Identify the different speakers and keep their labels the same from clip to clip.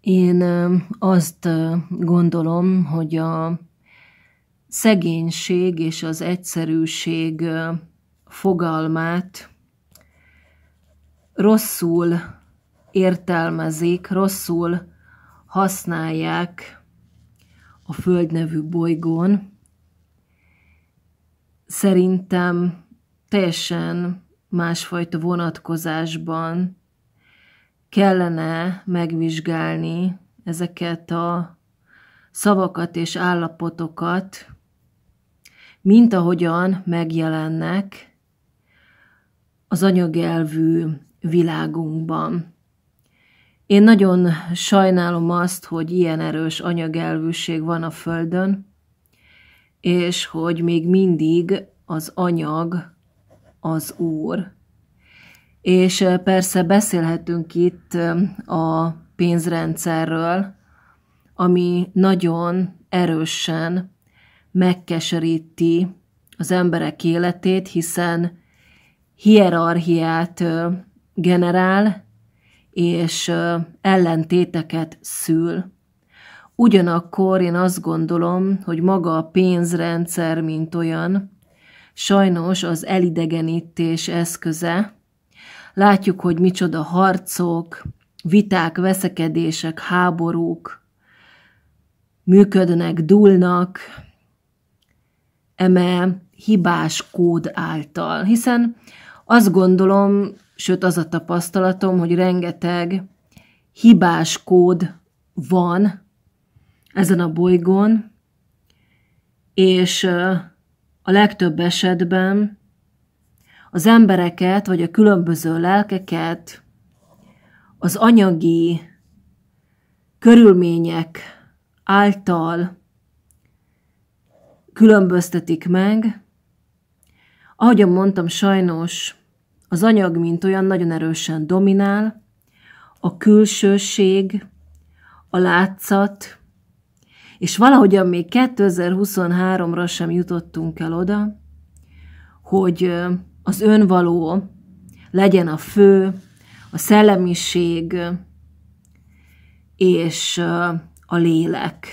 Speaker 1: Én azt gondolom, hogy a szegénység és az egyszerűség fogalmát rosszul értelmezik, rosszul használják a Föld nevű bolygón. Szerintem teljesen másfajta vonatkozásban kellene megvizsgálni ezeket a szavakat és állapotokat, mint ahogyan megjelennek az anyagelvű világunkban. Én nagyon sajnálom azt, hogy ilyen erős anyagelvűség van a Földön, és hogy még mindig az anyag az Úr. És persze beszélhetünk itt a pénzrendszerről, ami nagyon erősen megkeseríti az emberek életét, hiszen hierarchiát generál, és ellentéteket szül. Ugyanakkor én azt gondolom, hogy maga a pénzrendszer, mint olyan, sajnos az elidegenítés eszköze, Látjuk, hogy micsoda harcok, viták, veszekedések, háborúk működnek, dúlnak eme hibás kód által. Hiszen azt gondolom, sőt az a tapasztalatom, hogy rengeteg hibás kód van ezen a bolygón, és a legtöbb esetben az embereket, vagy a különböző lelkeket az anyagi körülmények által különböztetik meg. Ahogy mondtam, sajnos az anyag, mint olyan, nagyon erősen dominál, a külsőség, a látszat, és valahogyan még 2023-ra sem jutottunk el oda, hogy az önvaló legyen a fő, a szellemiség és a lélek.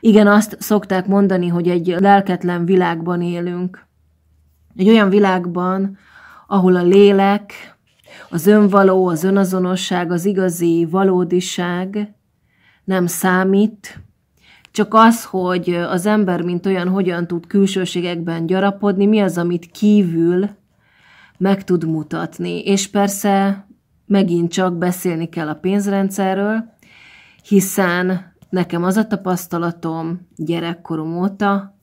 Speaker 1: Igen, azt szokták mondani, hogy egy lelketlen világban élünk. Egy olyan világban, ahol a lélek, az önvaló, az önazonosság, az igazi valódiság nem számít, csak az, hogy az ember, mint olyan, hogyan tud külsőségekben gyarapodni, mi az, amit kívül meg tud mutatni. És persze megint csak beszélni kell a pénzrendszerről, hiszen nekem az a tapasztalatom gyerekkorom óta,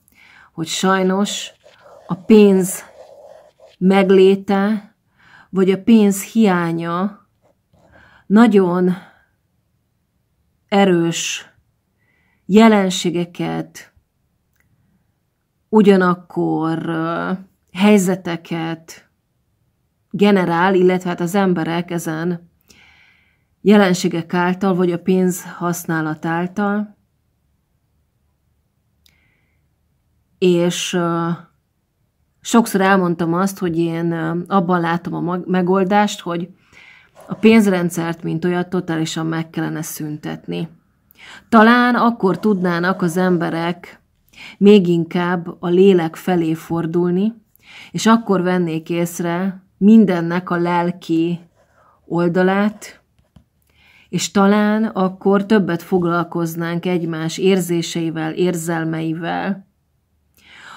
Speaker 1: hogy sajnos a pénz megléte, vagy a pénz hiánya nagyon erős jelenségeket, ugyanakkor helyzeteket generál, illetve hát az emberek ezen jelenségek által, vagy a pénz használat által, és sokszor elmondtam azt, hogy én abban látom a megoldást, hogy a pénzrendszert, mint olyat totálisan meg kellene szüntetni. Talán akkor tudnának az emberek még inkább a lélek felé fordulni, és akkor vennék észre mindennek a lelki oldalát, és talán akkor többet foglalkoznánk egymás érzéseivel, érzelmeivel,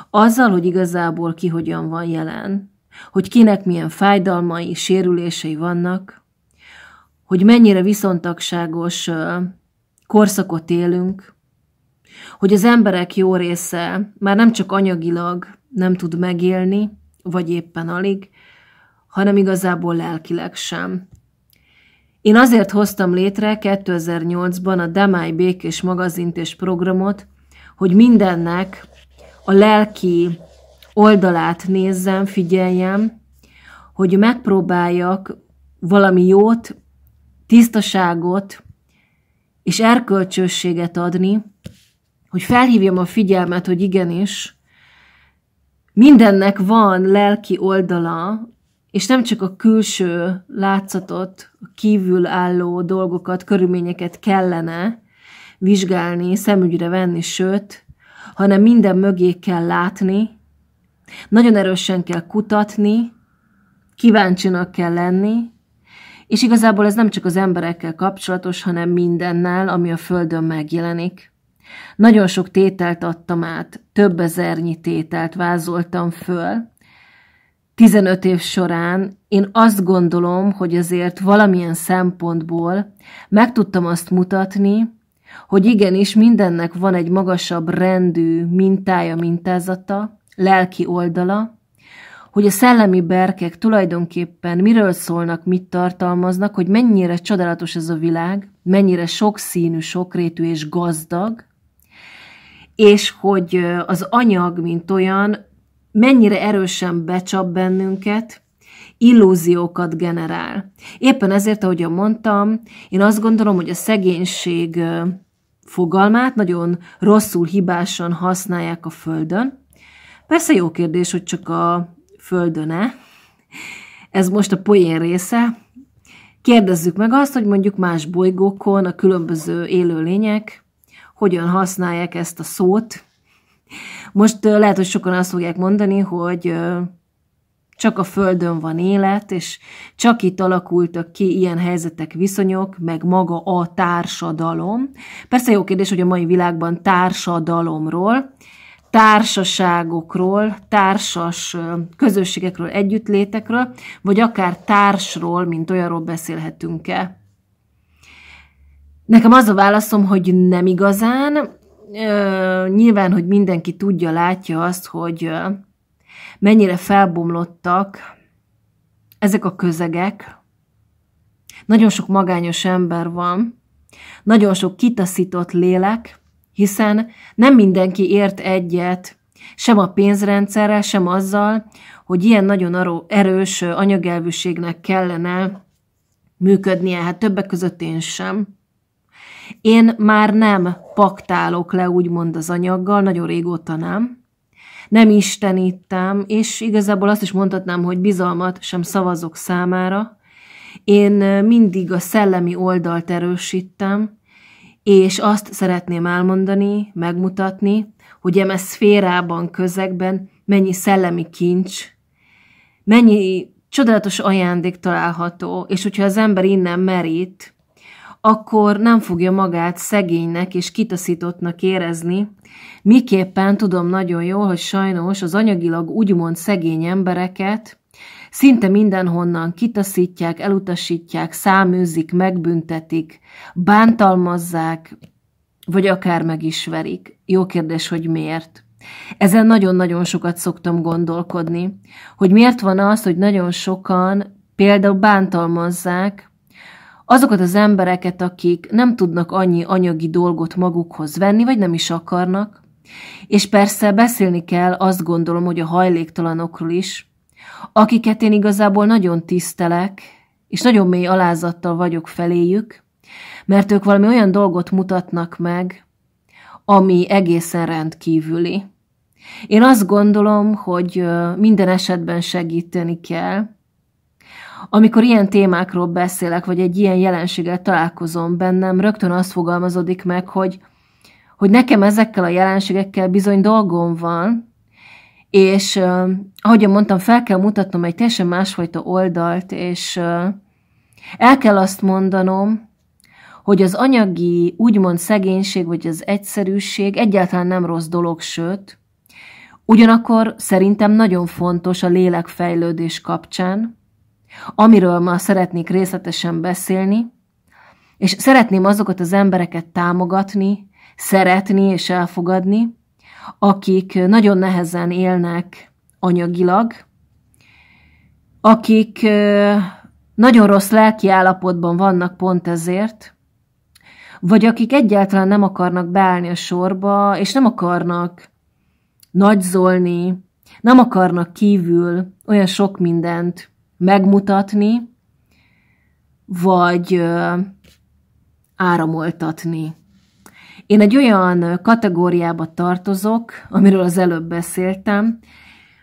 Speaker 1: azzal, hogy igazából ki hogyan van jelen, hogy kinek milyen fájdalmai, sérülései vannak, hogy mennyire viszontagságos korszakot élünk, hogy az emberek jó része már nem csak anyagilag nem tud megélni, vagy éppen alig, hanem igazából lelkileg sem. Én azért hoztam létre 2008-ban a Demály Békés magazint és programot, hogy mindennek a lelki oldalát nézzem, figyeljem, hogy megpróbáljak valami jót, tisztaságot, és erkölcsösséget adni, hogy felhívjam a figyelmet, hogy igenis, mindennek van lelki oldala, és nem csak a külső látszatot, a kívülálló dolgokat, körülményeket kellene vizsgálni, szemügyre venni, sőt, hanem minden mögé kell látni, nagyon erősen kell kutatni, kíváncsinak kell lenni, és igazából ez nem csak az emberekkel kapcsolatos, hanem mindennel, ami a Földön megjelenik. Nagyon sok tételt adtam át, több ezernyi tételt vázoltam föl. 15 év során én azt gondolom, hogy azért valamilyen szempontból meg tudtam azt mutatni, hogy igenis mindennek van egy magasabb rendű mintája, mintázata, lelki oldala, hogy a szellemi berkek tulajdonképpen miről szólnak, mit tartalmaznak, hogy mennyire csodálatos ez a világ, mennyire sokszínű, sokrétű és gazdag, és hogy az anyag, mint olyan, mennyire erősen becsap bennünket, illúziókat generál. Éppen ezért, ahogy mondtam, én azt gondolom, hogy a szegénység fogalmát nagyon rosszul, hibásan használják a Földön. Persze jó kérdés, hogy csak a Földön, földön-e. Eh? Ez most a poén része. Kérdezzük meg azt, hogy mondjuk más bolygókon a különböző élőlények hogyan használják ezt a szót. Most lehet, hogy sokan azt fogják mondani, hogy csak a Földön van élet, és csak itt alakultak ki ilyen helyzetek, viszonyok, meg maga a társadalom. Persze jó kérdés, hogy a mai világban társadalomról társaságokról, társas közösségekről, együttlétekről, vagy akár társról, mint olyanról beszélhetünk-e? Nekem az a válaszom, hogy nem igazán. nyilván, hogy mindenki tudja, látja azt, hogy mennyire felbomlottak ezek a közegek. Nagyon sok magányos ember van, nagyon sok kitaszított lélek, hiszen nem mindenki ért egyet sem a pénzrendszerrel, sem azzal, hogy ilyen nagyon erős anyagelvűségnek kellene működnie, hát többek között én sem. Én már nem paktálok le úgymond az anyaggal, nagyon régóta nem. Nem istenítem, és igazából azt is mondhatnám, hogy bizalmat sem szavazok számára. Én mindig a szellemi oldalt erősítem, és azt szeretném elmondani, megmutatni, hogy eme szférában, közegben mennyi szellemi kincs, mennyi csodálatos ajándék található, és hogyha az ember innen merít, akkor nem fogja magát szegénynek és kitaszítottnak érezni. Miképpen tudom nagyon jól, hogy sajnos az anyagilag úgymond szegény embereket Szinte mindenhonnan kitaszítják, elutasítják, száműzik, megbüntetik, bántalmazzák, vagy akár meg is verik. Jó kérdés, hogy miért. Ezen nagyon-nagyon sokat szoktam gondolkodni, hogy miért van az, hogy nagyon sokan például bántalmazzák azokat az embereket, akik nem tudnak annyi anyagi dolgot magukhoz venni, vagy nem is akarnak, és persze beszélni kell, azt gondolom, hogy a hajléktalanokról is, akiket én igazából nagyon tisztelek, és nagyon mély alázattal vagyok feléjük, mert ők valami olyan dolgot mutatnak meg, ami egészen rendkívüli. Én azt gondolom, hogy minden esetben segíteni kell. Amikor ilyen témákról beszélek, vagy egy ilyen jelenséggel találkozom bennem, rögtön azt fogalmazódik meg, hogy, hogy nekem ezekkel a jelenségekkel bizony dolgom van, és uh, ahogy mondtam, fel kell mutatnom egy teljesen másfajta oldalt, és uh, el kell azt mondanom, hogy az anyagi úgymond szegénység, vagy az egyszerűség egyáltalán nem rossz dolog, sőt, ugyanakkor szerintem nagyon fontos a lélekfejlődés kapcsán, amiről ma szeretnék részletesen beszélni, és szeretném azokat az embereket támogatni, szeretni és elfogadni, akik nagyon nehezen élnek anyagilag, akik nagyon rossz lelki állapotban vannak pont ezért, vagy akik egyáltalán nem akarnak beállni a sorba, és nem akarnak nagyzolni, nem akarnak kívül olyan sok mindent megmutatni, vagy áramoltatni én egy olyan kategóriába tartozok, amiről az előbb beszéltem,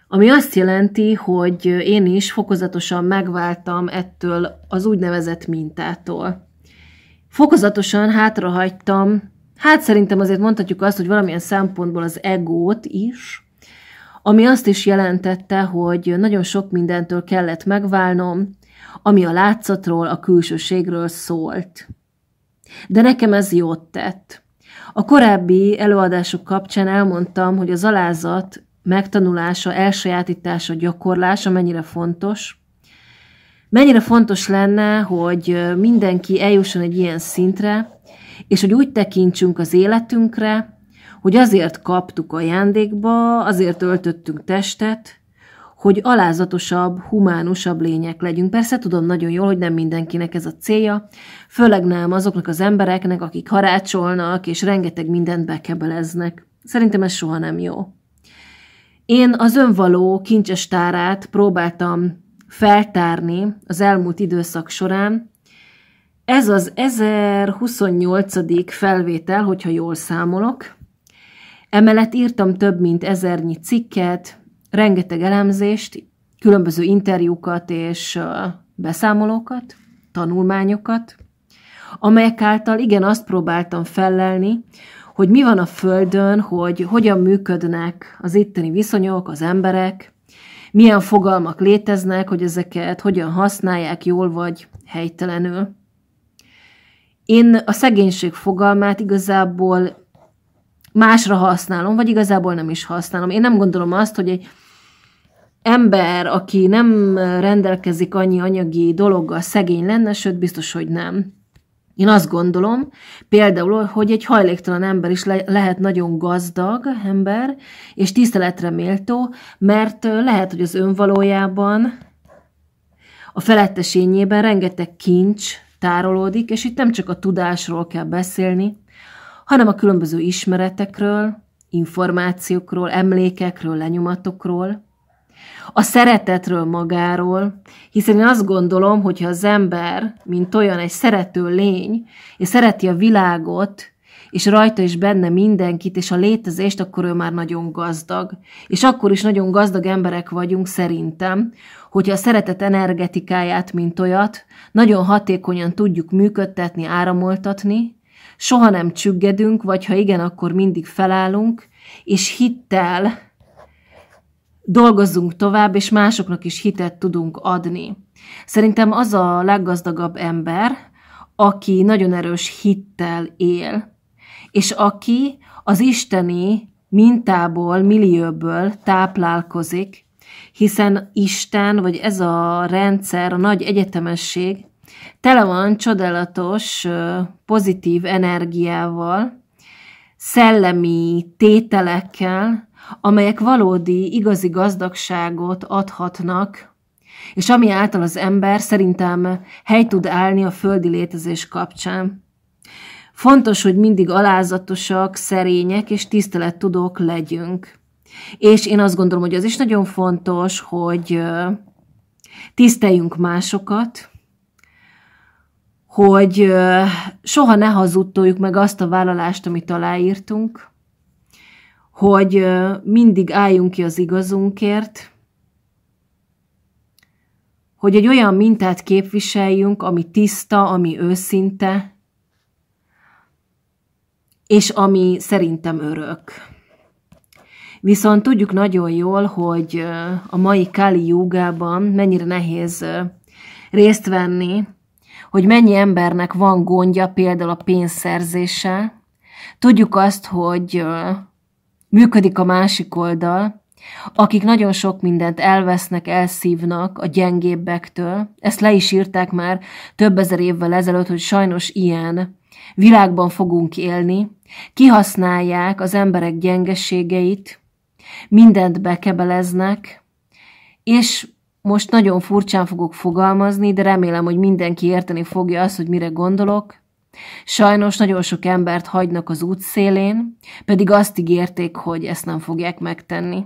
Speaker 1: ami azt jelenti, hogy én is fokozatosan megváltam ettől az úgynevezett mintától. Fokozatosan hátrahagytam, hát szerintem azért mondhatjuk azt, hogy valamilyen szempontból az egót is, ami azt is jelentette, hogy nagyon sok mindentől kellett megválnom, ami a látszatról, a külsőségről szólt. De nekem ez jót tett. A korábbi előadások kapcsán elmondtam, hogy az alázat megtanulása, elsajátítása, gyakorlása mennyire fontos. Mennyire fontos lenne, hogy mindenki eljusson egy ilyen szintre, és hogy úgy tekintsünk az életünkre, hogy azért kaptuk ajándékba, azért öltöttünk testet, hogy alázatosabb, humánusabb lények legyünk. Persze tudom nagyon jól, hogy nem mindenkinek ez a célja, főleg nem azoknak az embereknek, akik harácsolnak és rengeteg mindent bekebeleznek. Szerintem ez soha nem jó. Én az önvaló kincses tárát próbáltam feltárni az elmúlt időszak során. Ez az 1028. felvétel, hogyha jól számolok. Emellett írtam több mint ezernyi cikket, rengeteg elemzést, különböző interjúkat és beszámolókat, tanulmányokat, amelyek által igen azt próbáltam fellelni, hogy mi van a Földön, hogy hogyan működnek az itteni viszonyok, az emberek, milyen fogalmak léteznek, hogy ezeket hogyan használják jól vagy helytelenül. Én a szegénység fogalmát igazából másra használom, vagy igazából nem is használom. Én nem gondolom azt, hogy egy ember, aki nem rendelkezik annyi anyagi dologgal, szegény lenne, sőt, biztos, hogy nem. Én azt gondolom, például, hogy egy hajléktalan ember is le- lehet nagyon gazdag ember, és tiszteletre méltó, mert lehet, hogy az önvalójában, a felettesényében rengeteg kincs tárolódik, és itt nem csak a tudásról kell beszélni, hanem a különböző ismeretekről, információkról, emlékekről, lenyomatokról, a szeretetről magáról, hiszen én azt gondolom, hogyha az ember, mint olyan egy szerető lény, és szereti a világot, és rajta is benne mindenkit, és a létezést, akkor ő már nagyon gazdag. És akkor is nagyon gazdag emberek vagyunk szerintem, hogyha a szeretet energetikáját, mint olyat, nagyon hatékonyan tudjuk működtetni, áramoltatni, soha nem csüggedünk, vagy ha igen, akkor mindig felállunk, és hittel dolgozzunk tovább, és másoknak is hitet tudunk adni. Szerintem az a leggazdagabb ember, aki nagyon erős hittel él, és aki az isteni mintából, millióból táplálkozik, hiszen Isten, vagy ez a rendszer, a nagy egyetemesség tele van csodálatos, pozitív energiával, szellemi tételekkel, amelyek valódi, igazi gazdagságot adhatnak, és ami által az ember szerintem hely tud állni a földi létezés kapcsán. Fontos, hogy mindig alázatosak, szerények és tisztelettudók legyünk. És én azt gondolom, hogy az is nagyon fontos, hogy tiszteljünk másokat, hogy soha ne hazudtoljuk meg azt a vállalást, amit aláírtunk, hogy mindig álljunk ki az igazunkért, hogy egy olyan mintát képviseljünk, ami tiszta, ami őszinte, és ami szerintem örök. Viszont tudjuk nagyon jól, hogy a mai Kali júgában mennyire nehéz részt venni, hogy mennyi embernek van gondja például a pénzszerzése. Tudjuk azt, hogy Működik a másik oldal, akik nagyon sok mindent elvesznek, elszívnak a gyengébbektől. Ezt le is írták már több ezer évvel ezelőtt, hogy sajnos ilyen világban fogunk élni. Kihasználják az emberek gyengeségeit, mindent bekebeleznek, és most nagyon furcsán fogok fogalmazni, de remélem, hogy mindenki érteni fogja azt, hogy mire gondolok. Sajnos nagyon sok embert hagynak az útszélén, pedig azt ígérték, hogy ezt nem fogják megtenni.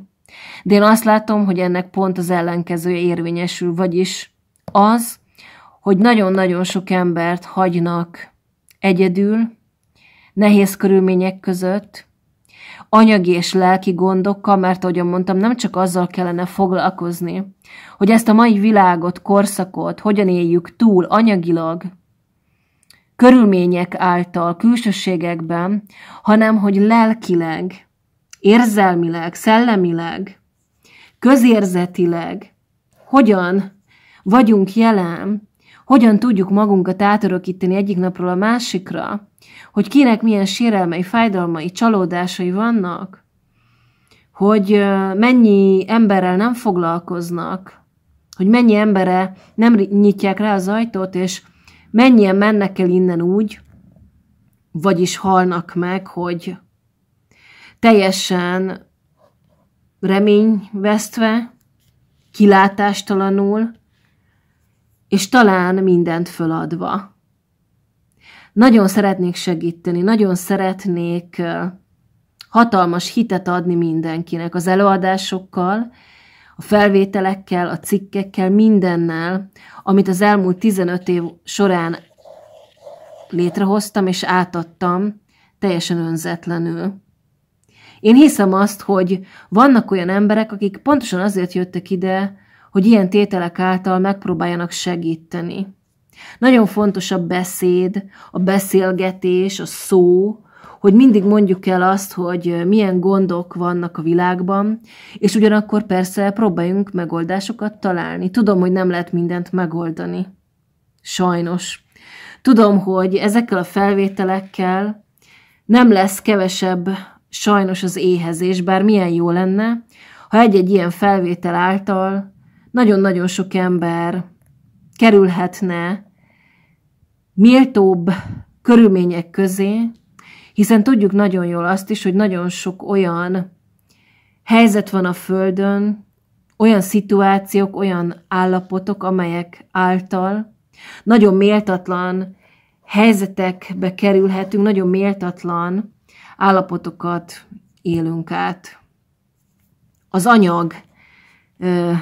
Speaker 1: De én azt látom, hogy ennek pont az ellenkezője érvényesül, vagyis az, hogy nagyon-nagyon sok embert hagynak egyedül, nehéz körülmények között, anyagi és lelki gondokkal, mert ahogyan mondtam, nem csak azzal kellene foglalkozni, hogy ezt a mai világot, korszakot hogyan éljük túl anyagilag, körülmények által, külsőségekben, hanem hogy lelkileg, érzelmileg, szellemileg, közérzetileg hogyan vagyunk jelen, hogyan tudjuk magunkat átörökíteni egyik napról a másikra, hogy kinek milyen sérelmei, fájdalmai, csalódásai vannak, hogy mennyi emberrel nem foglalkoznak, hogy mennyi embere nem nyitják rá az ajtót, és mennyien mennek el innen úgy, vagyis halnak meg, hogy teljesen reményvesztve, kilátástalanul, és talán mindent föladva. Nagyon szeretnék segíteni, nagyon szeretnék hatalmas hitet adni mindenkinek az előadásokkal, a felvételekkel, a cikkekkel, mindennel, amit az elmúlt 15 év során létrehoztam és átadtam, teljesen önzetlenül. Én hiszem azt, hogy vannak olyan emberek, akik pontosan azért jöttek ide, hogy ilyen tételek által megpróbáljanak segíteni. Nagyon fontos a beszéd, a beszélgetés, a szó, hogy mindig mondjuk el azt, hogy milyen gondok vannak a világban, és ugyanakkor persze próbáljunk megoldásokat találni. Tudom, hogy nem lehet mindent megoldani. Sajnos. Tudom, hogy ezekkel a felvételekkel nem lesz kevesebb sajnos az éhezés, bár milyen jó lenne, ha egy-egy ilyen felvétel által nagyon-nagyon sok ember kerülhetne méltóbb körülmények közé, hiszen tudjuk nagyon jól azt is, hogy nagyon sok olyan helyzet van a Földön, olyan szituációk, olyan állapotok, amelyek által nagyon méltatlan helyzetekbe kerülhetünk, nagyon méltatlan állapotokat élünk át. Az anyag ö,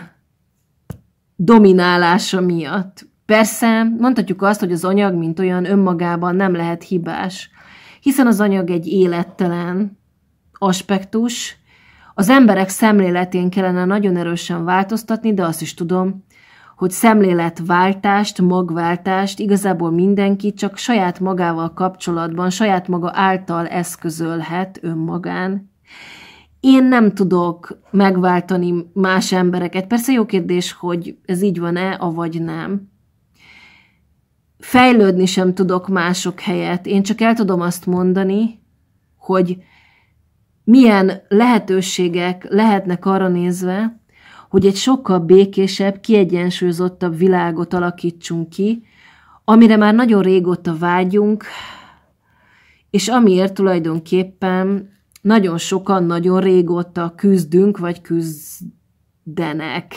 Speaker 1: dominálása miatt. Persze mondhatjuk azt, hogy az anyag, mint olyan önmagában nem lehet hibás, hiszen az anyag egy élettelen aspektus. Az emberek szemléletén kellene nagyon erősen változtatni, de azt is tudom, hogy szemléletváltást, magváltást igazából mindenki csak saját magával kapcsolatban, saját maga által eszközölhet önmagán. Én nem tudok megváltani más embereket. Persze jó kérdés, hogy ez így van-e, avagy nem fejlődni sem tudok mások helyett. Én csak el tudom azt mondani, hogy milyen lehetőségek lehetnek arra nézve, hogy egy sokkal békésebb, kiegyensúlyozottabb világot alakítsunk ki, amire már nagyon régóta vágyunk, és amiért tulajdonképpen nagyon sokan nagyon régóta küzdünk, vagy küzdenek.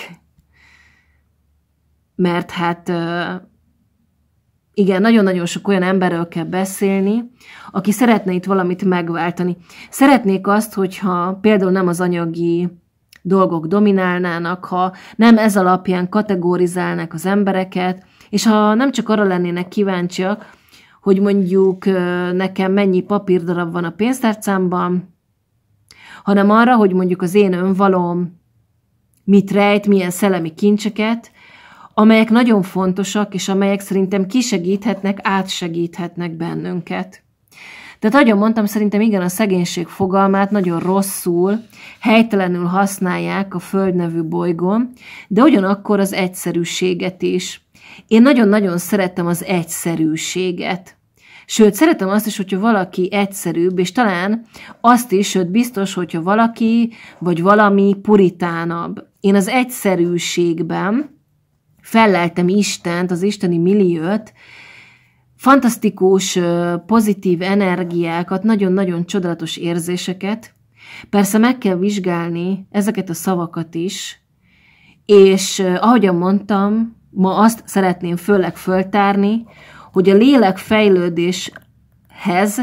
Speaker 1: Mert hát igen, nagyon-nagyon sok olyan emberről kell beszélni, aki szeretne itt valamit megváltani. Szeretnék azt, hogyha például nem az anyagi dolgok dominálnának, ha nem ez alapján kategorizálnák az embereket, és ha nem csak arra lennének kíváncsiak, hogy mondjuk nekem mennyi papírdarab van a pénztárcámban, hanem arra, hogy mondjuk az én önvalom mit rejt, milyen szellemi kincseket, amelyek nagyon fontosak, és amelyek szerintem kisegíthetnek, átsegíthetnek bennünket. Tehát nagyon, mondtam, szerintem igen, a szegénység fogalmát nagyon rosszul, helytelenül használják a Föld nevű bolygón, de ugyanakkor az egyszerűséget is. Én nagyon-nagyon szeretem az egyszerűséget. Sőt, szeretem azt is, hogyha valaki egyszerűbb, és talán azt is, sőt, biztos, hogyha valaki vagy valami puritánabb. Én az egyszerűségben, felleltem Istent, az isteni milliót, fantasztikus, pozitív energiákat, nagyon-nagyon csodálatos érzéseket. Persze meg kell vizsgálni ezeket a szavakat is, és ahogyan mondtam, ma azt szeretném főleg föltárni, hogy a lélek fejlődéshez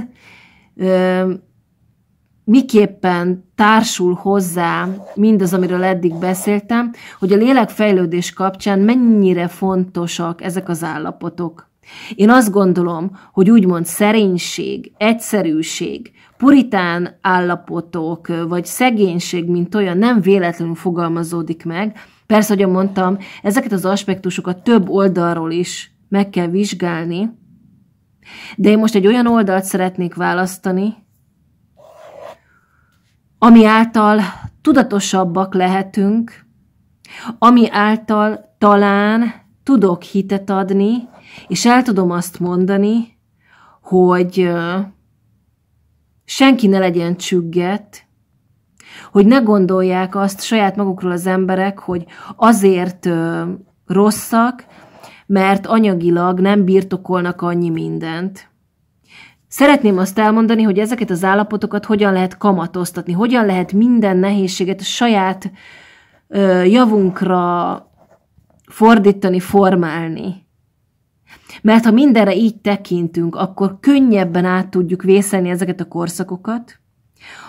Speaker 1: miképpen társul hozzá mindaz, amiről eddig beszéltem, hogy a lélekfejlődés kapcsán mennyire fontosak ezek az állapotok. Én azt gondolom, hogy úgymond szerénység, egyszerűség, puritán állapotok, vagy szegénység, mint olyan nem véletlenül fogalmazódik meg. Persze, ahogy mondtam, ezeket az aspektusokat több oldalról is meg kell vizsgálni, de én most egy olyan oldalt szeretnék választani, ami által tudatosabbak lehetünk, ami által talán tudok hitet adni, és el tudom azt mondani, hogy senki ne legyen csügget, hogy ne gondolják azt saját magukról az emberek, hogy azért rosszak, mert anyagilag nem birtokolnak annyi mindent. Szeretném azt elmondani, hogy ezeket az állapotokat hogyan lehet kamatoztatni, hogyan lehet minden nehézséget a saját ö, javunkra fordítani, formálni. Mert ha mindenre így tekintünk, akkor könnyebben át tudjuk vészelni ezeket a korszakokat.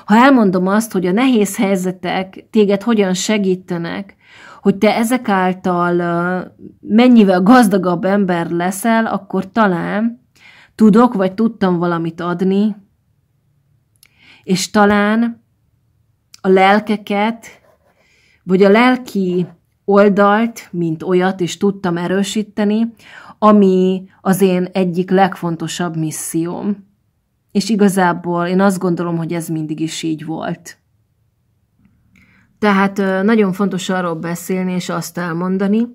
Speaker 1: Ha elmondom azt, hogy a nehéz helyzetek téged hogyan segítenek, hogy te ezek által mennyivel gazdagabb ember leszel, akkor talán tudok, vagy tudtam valamit adni, és talán a lelkeket, vagy a lelki oldalt, mint olyat is tudtam erősíteni, ami az én egyik legfontosabb misszióm. És igazából én azt gondolom, hogy ez mindig is így volt. Tehát nagyon fontos arról beszélni és azt elmondani,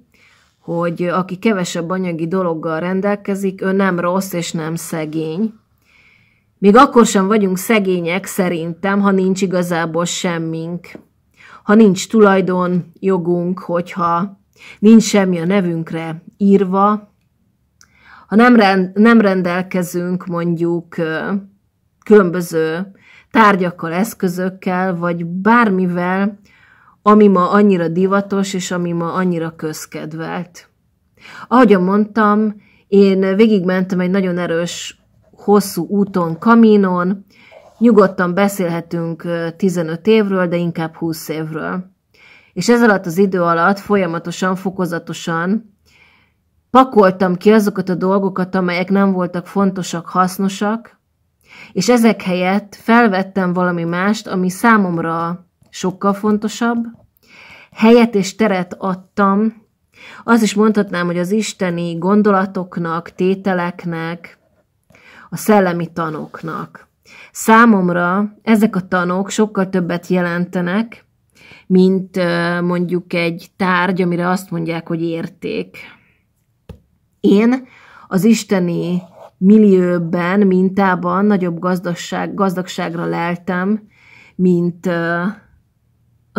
Speaker 1: hogy aki kevesebb anyagi dologgal rendelkezik, ő nem rossz és nem szegény. Még akkor sem vagyunk szegények szerintem, ha nincs igazából semmink. Ha nincs tulajdon, jogunk, hogyha nincs semmi a nevünkre írva, ha nem, rend, nem rendelkezünk mondjuk különböző tárgyakkal, eszközökkel, vagy bármivel, ami ma annyira divatos, és ami ma annyira közkedvelt. Ahogy mondtam, én végigmentem egy nagyon erős, hosszú úton, kaminon, nyugodtan beszélhetünk 15 évről, de inkább 20 évről. És ez alatt az idő alatt folyamatosan, fokozatosan pakoltam ki azokat a dolgokat, amelyek nem voltak fontosak, hasznosak, és ezek helyett felvettem valami mást, ami számomra sokkal fontosabb. Helyet és teret adtam. Az is mondhatnám, hogy az isteni gondolatoknak, tételeknek, a szellemi tanoknak. Számomra ezek a tanok sokkal többet jelentenek, mint mondjuk egy tárgy, amire azt mondják, hogy érték. Én az isteni millióben, mintában nagyobb gazdagság, gazdagságra leltem, mint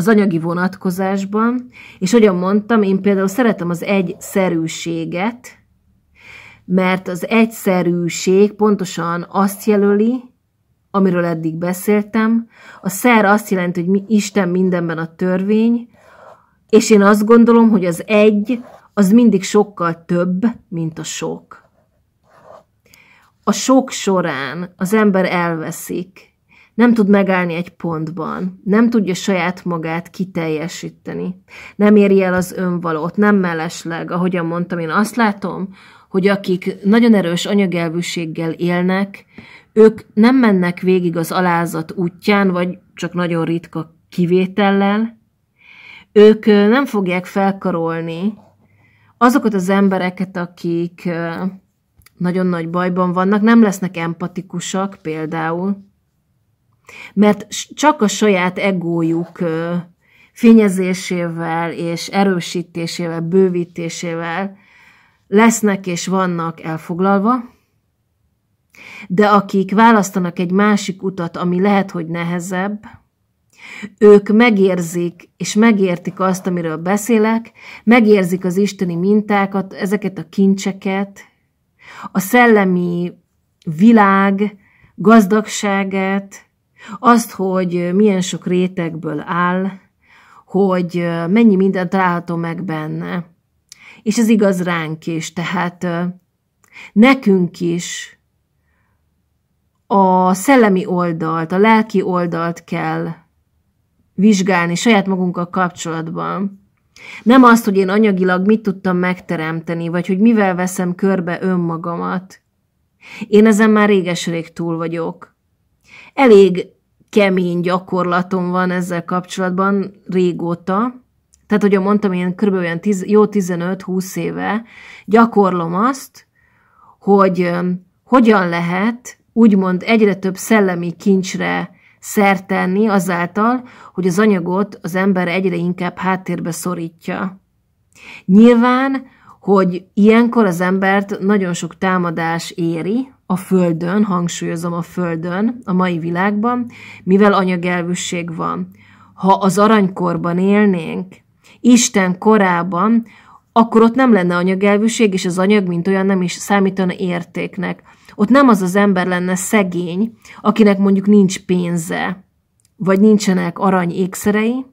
Speaker 1: az anyagi vonatkozásban, és hogyan mondtam, én például szeretem az egyszerűséget, mert az egyszerűség pontosan azt jelöli, amiről eddig beszéltem. A szer azt jelenti, hogy mi, Isten mindenben a törvény, és én azt gondolom, hogy az egy az mindig sokkal több, mint a sok. A sok során az ember elveszik, nem tud megállni egy pontban, nem tudja saját magát kiteljesíteni, nem éri el az önvalót, nem mellesleg, ahogyan mondtam, én azt látom, hogy akik nagyon erős anyagelvűséggel élnek, ők nem mennek végig az alázat útján, vagy csak nagyon ritka kivétellel, ők nem fogják felkarolni azokat az embereket, akik nagyon nagy bajban vannak, nem lesznek empatikusak például, mert csak a saját egójuk fényezésével és erősítésével, bővítésével lesznek és vannak elfoglalva, de akik választanak egy másik utat, ami lehet, hogy nehezebb, ők megérzik, és megértik azt, amiről beszélek, megérzik az isteni mintákat, ezeket a kincseket, a szellemi világ gazdagságát, azt, hogy milyen sok rétegből áll, hogy mennyi mindent található meg benne. És ez igaz ránk is, tehát nekünk is a szellemi oldalt, a lelki oldalt kell vizsgálni saját magunkkal kapcsolatban. Nem azt, hogy én anyagilag mit tudtam megteremteni, vagy hogy mivel veszem körbe önmagamat. Én ezen már réges-rég túl vagyok elég kemény gyakorlatom van ezzel kapcsolatban régóta, tehát, hogy mondtam, én kb. olyan tiz, jó 15-20 éve gyakorlom azt, hogy hogyan lehet úgymond egyre több szellemi kincsre szert tenni azáltal, hogy az anyagot az ember egyre inkább háttérbe szorítja. Nyilván, hogy ilyenkor az embert nagyon sok támadás éri, a Földön, hangsúlyozom a Földön, a mai világban, mivel anyagelvűség van. Ha az aranykorban élnénk, Isten korában, akkor ott nem lenne anyagelvűség, és az anyag, mint olyan, nem is számítana értéknek. Ott nem az az ember lenne szegény, akinek mondjuk nincs pénze, vagy nincsenek arany ékszerei,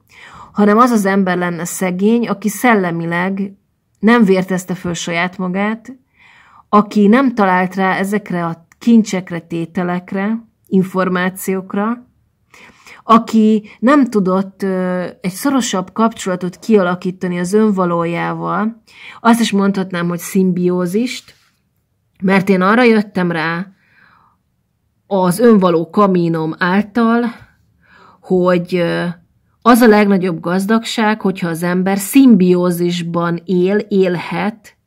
Speaker 1: hanem az az ember lenne szegény, aki szellemileg nem vértezte föl saját magát, aki nem talált rá ezekre a kincsekre, tételekre, információkra, aki nem tudott ö, egy szorosabb kapcsolatot kialakítani az önvalójával, azt is mondhatnám, hogy szimbiózist, mert én arra jöttem rá az önvaló kamínom által, hogy ö, az a legnagyobb gazdagság, hogyha az ember szimbiózisban él, élhet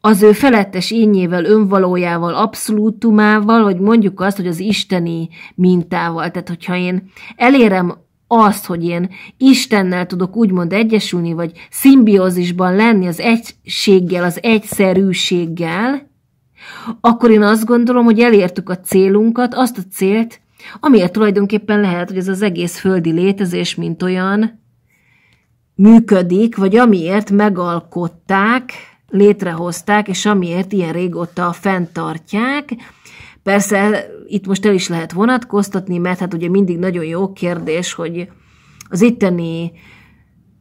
Speaker 1: az ő felettes ínyével, önvalójával, abszolútumával, vagy mondjuk azt, hogy az isteni mintával. Tehát, hogyha én elérem azt, hogy én Istennel tudok úgymond egyesülni, vagy szimbiózisban lenni az egységgel, az egyszerűséggel, akkor én azt gondolom, hogy elértük a célunkat, azt a célt, amiért tulajdonképpen lehet, hogy ez az egész földi létezés, mint olyan, működik, vagy amiért megalkották, létrehozták, és amiért ilyen régóta fenntartják. Persze itt most el is lehet vonatkoztatni, mert hát ugye mindig nagyon jó kérdés, hogy az itteni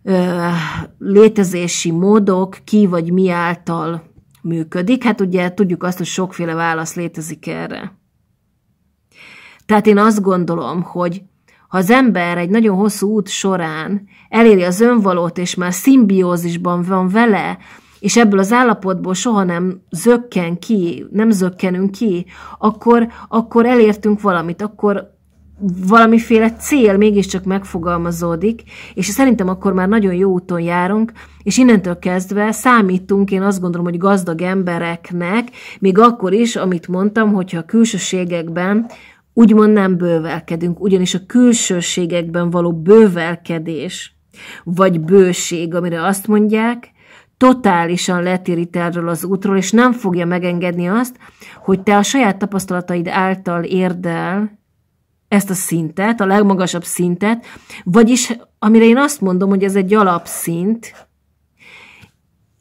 Speaker 1: ö, létezési módok ki vagy mi által működik. Hát ugye tudjuk azt, hogy sokféle válasz létezik erre. Tehát én azt gondolom, hogy ha az ember egy nagyon hosszú út során eléri az önvalót, és már szimbiózisban van vele, és ebből az állapotból soha nem zökken ki, nem zökkenünk ki, akkor, akkor elértünk valamit, akkor valamiféle cél mégiscsak megfogalmazódik, és szerintem akkor már nagyon jó úton járunk, és innentől kezdve számítunk, én azt gondolom, hogy gazdag embereknek, még akkor is, amit mondtam, hogyha a külsőségekben úgymond nem bővelkedünk, ugyanis a külsőségekben való bővelkedés, vagy bőség, amire azt mondják, totálisan letérít erről az útról, és nem fogja megengedni azt, hogy te a saját tapasztalataid által érd el ezt a szintet, a legmagasabb szintet, vagyis amire én azt mondom, hogy ez egy alapszint,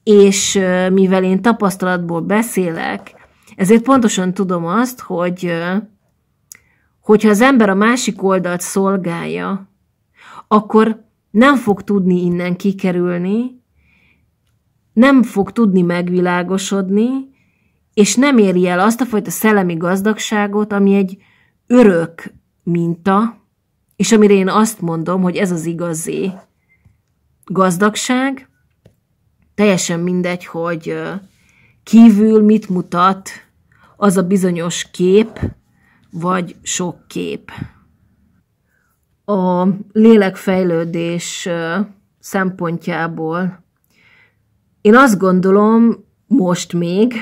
Speaker 1: és mivel én tapasztalatból beszélek, ezért pontosan tudom azt, hogy hogyha az ember a másik oldalt szolgálja, akkor nem fog tudni innen kikerülni, nem fog tudni megvilágosodni, és nem éri el azt a fajta szellemi gazdagságot, ami egy örök minta, és amire én azt mondom, hogy ez az igazi gazdagság, teljesen mindegy, hogy kívül mit mutat az a bizonyos kép, vagy sok kép. A lélekfejlődés szempontjából én azt gondolom, most még,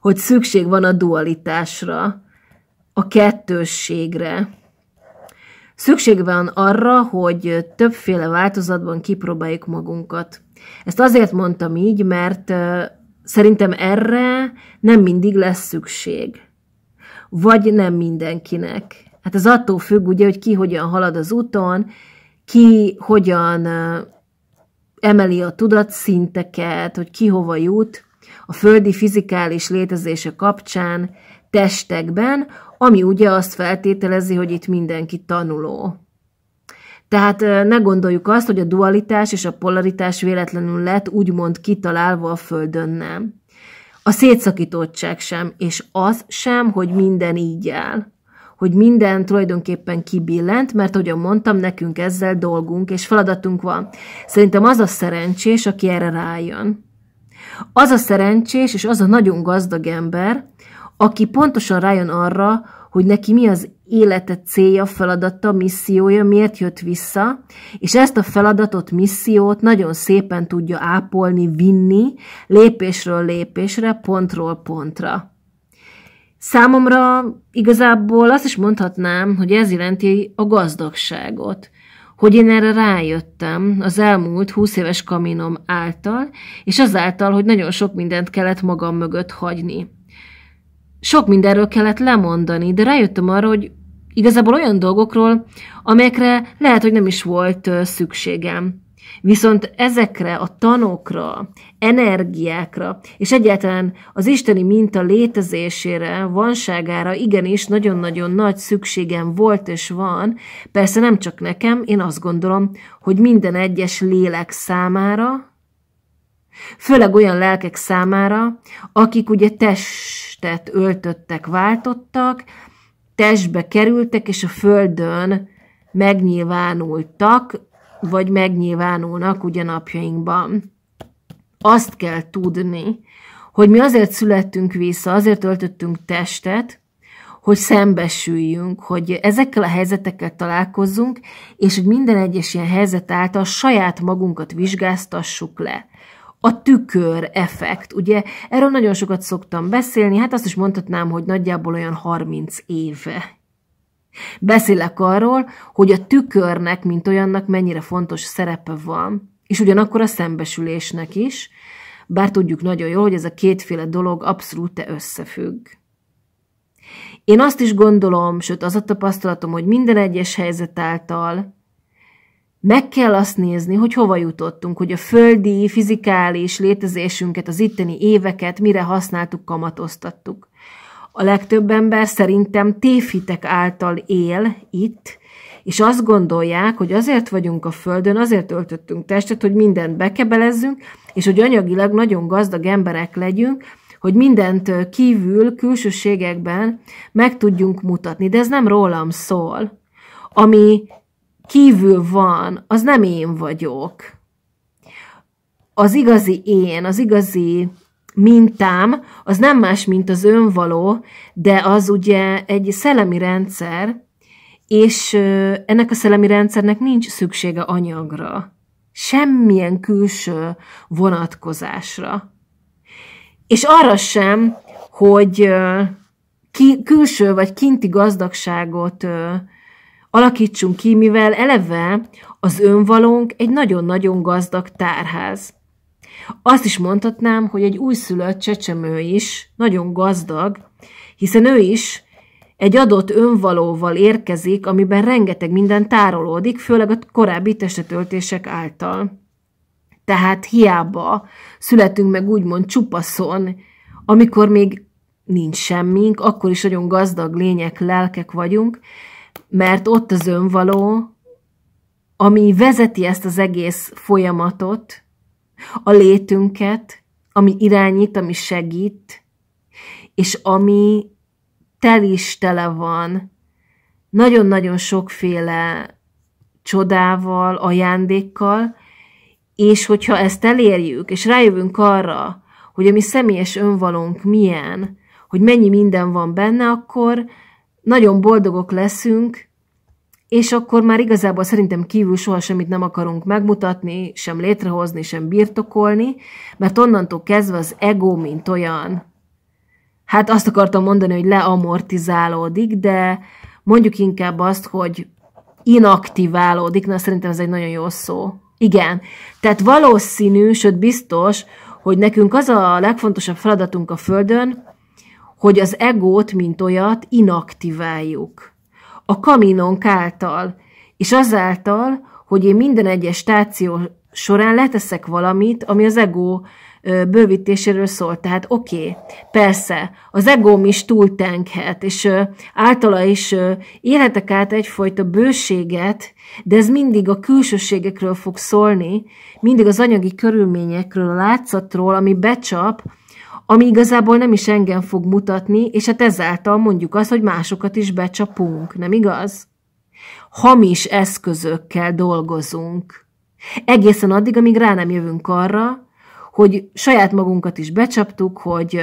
Speaker 1: hogy szükség van a dualitásra, a kettősségre. Szükség van arra, hogy többféle változatban kipróbáljuk magunkat. Ezt azért mondtam így, mert szerintem erre nem mindig lesz szükség. Vagy nem mindenkinek. Hát ez attól függ, ugye, hogy ki hogyan halad az úton, ki hogyan emeli a tudat hogy ki hova jut a földi fizikális létezése kapcsán testekben, ami ugye azt feltételezi, hogy itt mindenki tanuló. Tehát ne gondoljuk azt, hogy a dualitás és a polaritás véletlenül lett úgymond kitalálva a Földön, nem. A szétszakítottság sem, és az sem, hogy minden így áll hogy minden tulajdonképpen kibillent, mert ahogy mondtam, nekünk ezzel dolgunk és feladatunk van. Szerintem az a szerencsés, aki erre rájön. Az a szerencsés és az a nagyon gazdag ember, aki pontosan rájön arra, hogy neki mi az élete célja, feladata, missziója, miért jött vissza, és ezt a feladatot, missziót nagyon szépen tudja ápolni, vinni, lépésről lépésre, pontról pontra. Számomra igazából azt is mondhatnám, hogy ez jelenti a gazdagságot, hogy én erre rájöttem az elmúlt húsz éves kaminom által, és azáltal, hogy nagyon sok mindent kellett magam mögött hagyni. Sok mindenről kellett lemondani, de rájöttem arra, hogy igazából olyan dolgokról, amelyekre lehet, hogy nem is volt szükségem. Viszont ezekre a tanokra, energiákra, és egyáltalán az isteni minta létezésére, vanságára igenis nagyon-nagyon nagy szükségem volt és van, persze nem csak nekem, én azt gondolom, hogy minden egyes lélek számára, főleg olyan lelkek számára, akik ugye testet öltöttek, váltottak, testbe kerültek, és a földön megnyilvánultak, vagy megnyilvánulnak ugye napjainkban. Azt kell tudni, hogy mi azért születtünk vissza, azért öltöttünk testet, hogy szembesüljünk, hogy ezekkel a helyzetekkel találkozzunk, és hogy minden egyes ilyen helyzet által saját magunkat vizsgáztassuk le a tükör effekt. Ugye erről nagyon sokat szoktam beszélni, hát azt is mondhatnám, hogy nagyjából olyan 30 éve Beszélek arról, hogy a tükörnek, mint olyannak mennyire fontos szerepe van, és ugyanakkor a szembesülésnek is, bár tudjuk nagyon jól, hogy ez a kétféle dolog abszolút összefügg. Én azt is gondolom, sőt az a tapasztalatom, hogy minden egyes helyzet által meg kell azt nézni, hogy hova jutottunk, hogy a földi, fizikális létezésünket, az itteni éveket mire használtuk, kamatoztattuk. A legtöbb ember szerintem tévhitek által él itt, és azt gondolják, hogy azért vagyunk a Földön, azért öltöttünk testet, hogy mindent bekebelezzünk, és hogy anyagilag nagyon gazdag emberek legyünk, hogy mindent kívül, külsőségekben meg tudjunk mutatni. De ez nem rólam szól. Ami kívül van, az nem én vagyok. Az igazi én, az igazi mintám, az nem más, mint az önvaló, de az ugye egy szellemi rendszer, és ennek a szellemi rendszernek nincs szüksége anyagra, semmilyen külső vonatkozásra. És arra sem, hogy ki, külső vagy kinti gazdagságot alakítsunk ki, mivel eleve az önvalónk egy nagyon-nagyon gazdag tárház. Azt is mondhatnám, hogy egy újszülött csecsemő is nagyon gazdag, hiszen ő is egy adott önvalóval érkezik, amiben rengeteg minden tárolódik, főleg a korábbi testetöltések által. Tehát hiába születünk meg úgymond csupaszon, amikor még nincs semmink, akkor is nagyon gazdag lények, lelkek vagyunk, mert ott az önvaló, ami vezeti ezt az egész folyamatot, a létünket, ami irányít, ami segít, és ami tel is tele van nagyon-nagyon sokféle csodával, ajándékkal, és hogyha ezt elérjük, és rájövünk arra, hogy a mi személyes önvalónk milyen, hogy mennyi minden van benne, akkor nagyon boldogok leszünk, és akkor már igazából szerintem kívül soha semmit nem akarunk megmutatni, sem létrehozni, sem birtokolni, mert onnantól kezdve az ego, mint olyan, hát azt akartam mondani, hogy leamortizálódik, de mondjuk inkább azt, hogy inaktiválódik, na szerintem ez egy nagyon jó szó. Igen. Tehát valószínű, sőt biztos, hogy nekünk az a legfontosabb feladatunk a Földön, hogy az egót, mint olyat, inaktiváljuk a kaminónk által, és azáltal, hogy én minden egyes stáció során leteszek valamit, ami az ego bővítéséről szól. Tehát oké, okay, persze, az egóm is túltenkhet, és általa is élhetek át egyfajta bőséget, de ez mindig a külsőségekről fog szólni, mindig az anyagi körülményekről, a látszatról, ami becsap, ami igazából nem is engem fog mutatni, és hát ezáltal mondjuk azt, hogy másokat is becsapunk, nem igaz? Hamis eszközökkel dolgozunk. Egészen addig, amíg rá nem jövünk arra, hogy saját magunkat is becsaptuk, hogy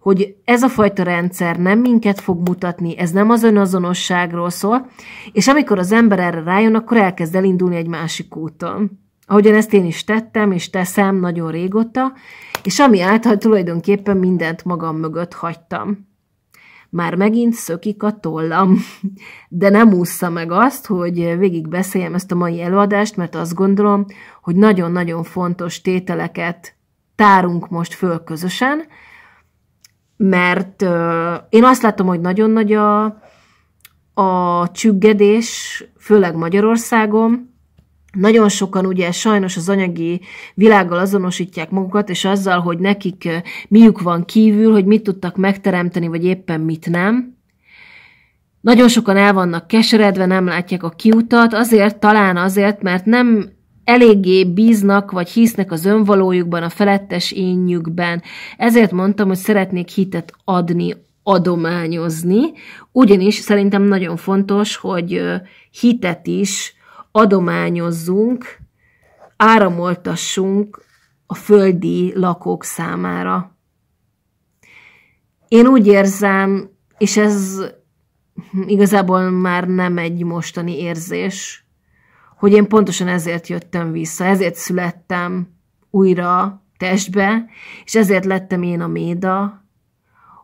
Speaker 1: hogy ez a fajta rendszer nem minket fog mutatni, ez nem az önazonosságról szól, és amikor az ember erre rájön, akkor elkezd elindulni egy másik úton. Ahogyan ezt én is tettem, és teszem nagyon régóta, és ami által tulajdonképpen mindent magam mögött hagytam. Már megint szökik a tollam, de nem ússza meg azt, hogy végig beszéljem ezt a mai előadást, mert azt gondolom, hogy nagyon-nagyon fontos tételeket tárunk most föl közösen, mert én azt látom, hogy nagyon nagy a, a csüggedés, főleg Magyarországon, nagyon sokan ugye sajnos az anyagi világgal azonosítják magukat, és azzal, hogy nekik eh, miük van kívül, hogy mit tudtak megteremteni, vagy éppen mit nem. Nagyon sokan el vannak keseredve, nem látják a kiutat, azért, talán azért, mert nem eléggé bíznak, vagy hisznek az önvalójukban, a felettes énjükben. Ezért mondtam, hogy szeretnék hitet adni, adományozni, ugyanis szerintem nagyon fontos, hogy eh, hitet is adományozzunk, áramoltassunk a földi lakók számára. Én úgy érzem, és ez igazából már nem egy mostani érzés, hogy én pontosan ezért jöttem vissza, ezért születtem újra testbe, és ezért lettem én a méda,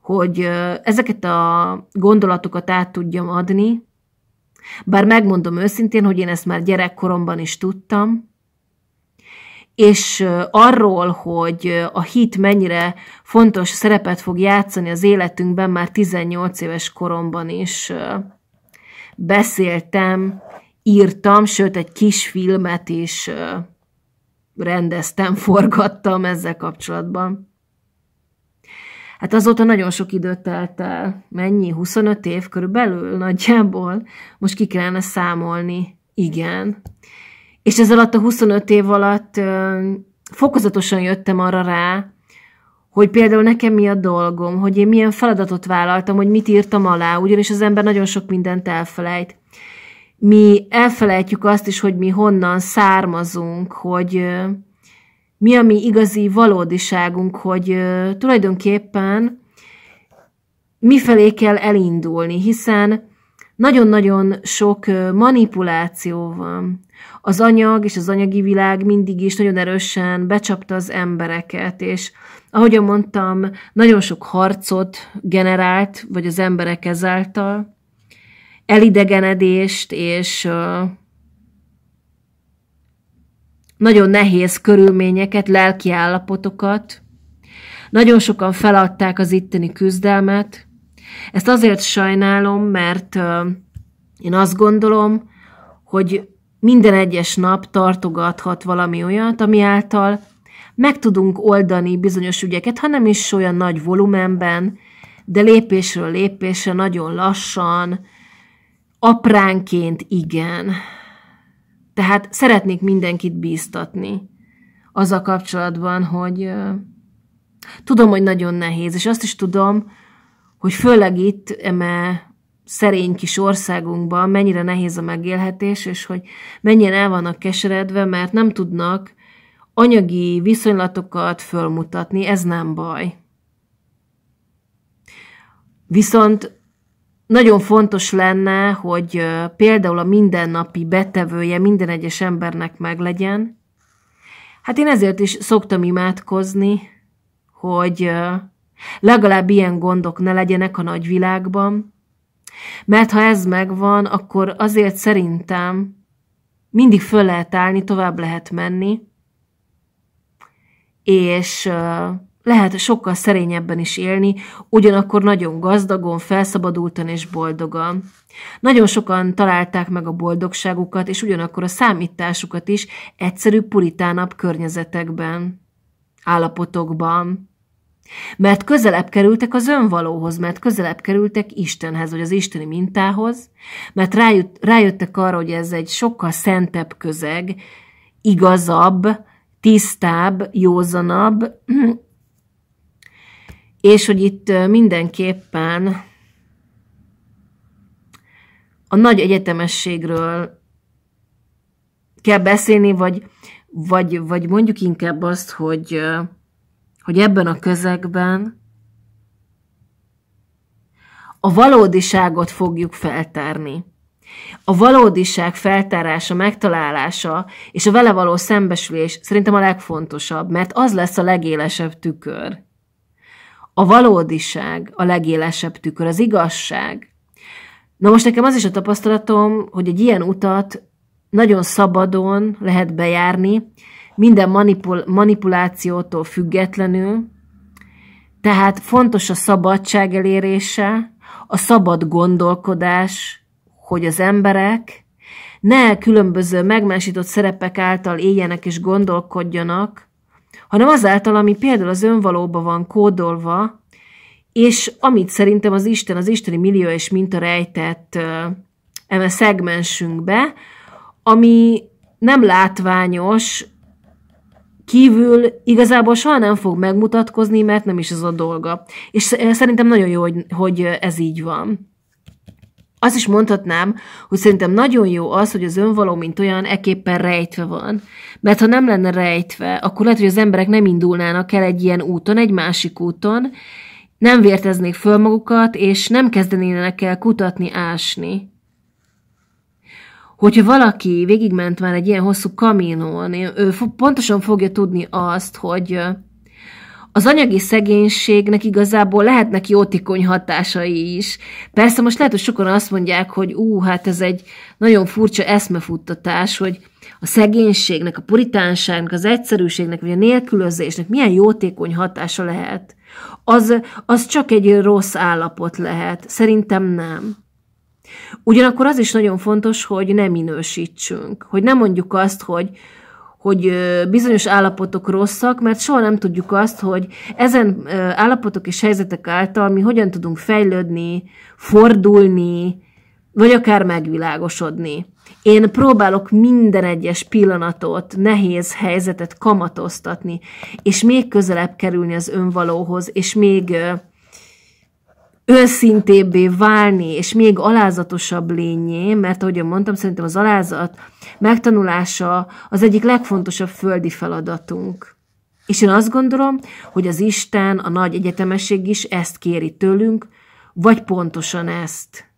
Speaker 1: hogy ezeket a gondolatokat át tudjam adni, bár megmondom őszintén, hogy én ezt már gyerekkoromban is tudtam, és arról, hogy a hit mennyire fontos szerepet fog játszani az életünkben, már 18 éves koromban is beszéltem, írtam, sőt, egy kis filmet is rendeztem, forgattam ezzel kapcsolatban. Hát azóta nagyon sok időt telt el. Mennyi? 25 év körülbelül nagyjából? Most ki kellene számolni. Igen. És ez alatt a 25 év alatt ö, fokozatosan jöttem arra rá, hogy például nekem mi a dolgom, hogy én milyen feladatot vállaltam, hogy mit írtam alá, ugyanis az ember nagyon sok mindent elfelejt. Mi elfelejtjük azt is, hogy mi honnan származunk, hogy ö, mi a mi igazi valódiságunk, hogy tulajdonképpen mifelé kell elindulni, hiszen nagyon-nagyon sok manipuláció van. Az anyag és az anyagi világ mindig is nagyon erősen becsapta az embereket, és ahogyan mondtam, nagyon sok harcot generált, vagy az emberek ezáltal, elidegenedést és nagyon nehéz körülményeket, állapotokat. Nagyon sokan feladták az itteni küzdelmet. Ezt azért sajnálom, mert én azt gondolom, hogy minden egyes nap tartogathat valami olyat, ami által meg tudunk oldani bizonyos ügyeket, ha nem is olyan nagy volumenben, de lépésről lépésre, nagyon lassan, apránként igen. Tehát szeretnék mindenkit bíztatni Az a kapcsolatban, hogy tudom, hogy nagyon nehéz, és azt is tudom, hogy főleg itt, eme szerény kis országunkban mennyire nehéz a megélhetés, és hogy mennyien el vannak keseredve, mert nem tudnak anyagi viszonylatokat fölmutatni, ez nem baj. Viszont nagyon fontos lenne, hogy például a mindennapi betevője minden egyes embernek meglegyen. Hát én ezért is szoktam imádkozni, hogy legalább ilyen gondok ne legyenek a nagyvilágban, mert ha ez megvan, akkor azért szerintem mindig föl lehet állni, tovább lehet menni, és lehet sokkal szerényebben is élni, ugyanakkor nagyon gazdagon, felszabadultan és boldogan. Nagyon sokan találták meg a boldogságukat, és ugyanakkor a számításukat is egyszerű puritánabb környezetekben, állapotokban. Mert közelebb kerültek az önvalóhoz, mert közelebb kerültek Istenhez, vagy az isteni mintához, mert rájött, rájöttek arra, hogy ez egy sokkal szentebb közeg, igazabb, tisztább, józanabb, és hogy itt mindenképpen a nagy egyetemességről kell beszélni, vagy, vagy, vagy mondjuk inkább azt, hogy, hogy ebben a közegben a valódiságot fogjuk feltárni. A valódiság feltárása, megtalálása és a vele való szembesülés szerintem a legfontosabb, mert az lesz a legélesebb tükör a valódiság a legélesebb tükör, az igazság. Na most nekem az is a tapasztalatom, hogy egy ilyen utat nagyon szabadon lehet bejárni, minden manipul- manipulációtól függetlenül, tehát fontos a szabadság elérése, a szabad gondolkodás, hogy az emberek ne különböző megmásított szerepek által éljenek és gondolkodjanak, hanem azáltal, ami például az önvalóba van kódolva, és amit szerintem az Isten, az isteni millió és minta rejtett eme szegmensünkbe, ami nem látványos, kívül igazából soha nem fog megmutatkozni, mert nem is ez a dolga. És szerintem nagyon jó, hogy, hogy ez így van. Azt is mondhatnám, hogy szerintem nagyon jó az, hogy az önvaló, mint olyan, eképpen rejtve van. Mert ha nem lenne rejtve, akkor lehet, hogy az emberek nem indulnának el egy ilyen úton, egy másik úton, nem vérteznék föl magukat, és nem kezdenének el kutatni, ásni. Hogyha valaki végigment már egy ilyen hosszú kaminón, ő pontosan fogja tudni azt, hogy az anyagi szegénységnek igazából lehetnek jótikony hatásai is. Persze most lehet, hogy sokan azt mondják, hogy ú, hát ez egy nagyon furcsa eszmefuttatás, hogy a szegénységnek, a puritánságnak, az egyszerűségnek, vagy a nélkülözésnek milyen jótékony hatása lehet. Az, az csak egy rossz állapot lehet. Szerintem nem. Ugyanakkor az is nagyon fontos, hogy nem minősítsünk, hogy nem mondjuk azt, hogy hogy bizonyos állapotok rosszak, mert soha nem tudjuk azt, hogy ezen állapotok és helyzetek által mi hogyan tudunk fejlődni, fordulni, vagy akár megvilágosodni. Én próbálok minden egyes pillanatot, nehéz helyzetet kamatoztatni, és még közelebb kerülni az önvalóhoz, és még őszintébbé válni, és még alázatosabb lényé, mert ahogy mondtam, szerintem az alázat megtanulása az egyik legfontosabb földi feladatunk. És én azt gondolom, hogy az Isten, a nagy egyetemesség is ezt kéri tőlünk, vagy pontosan ezt.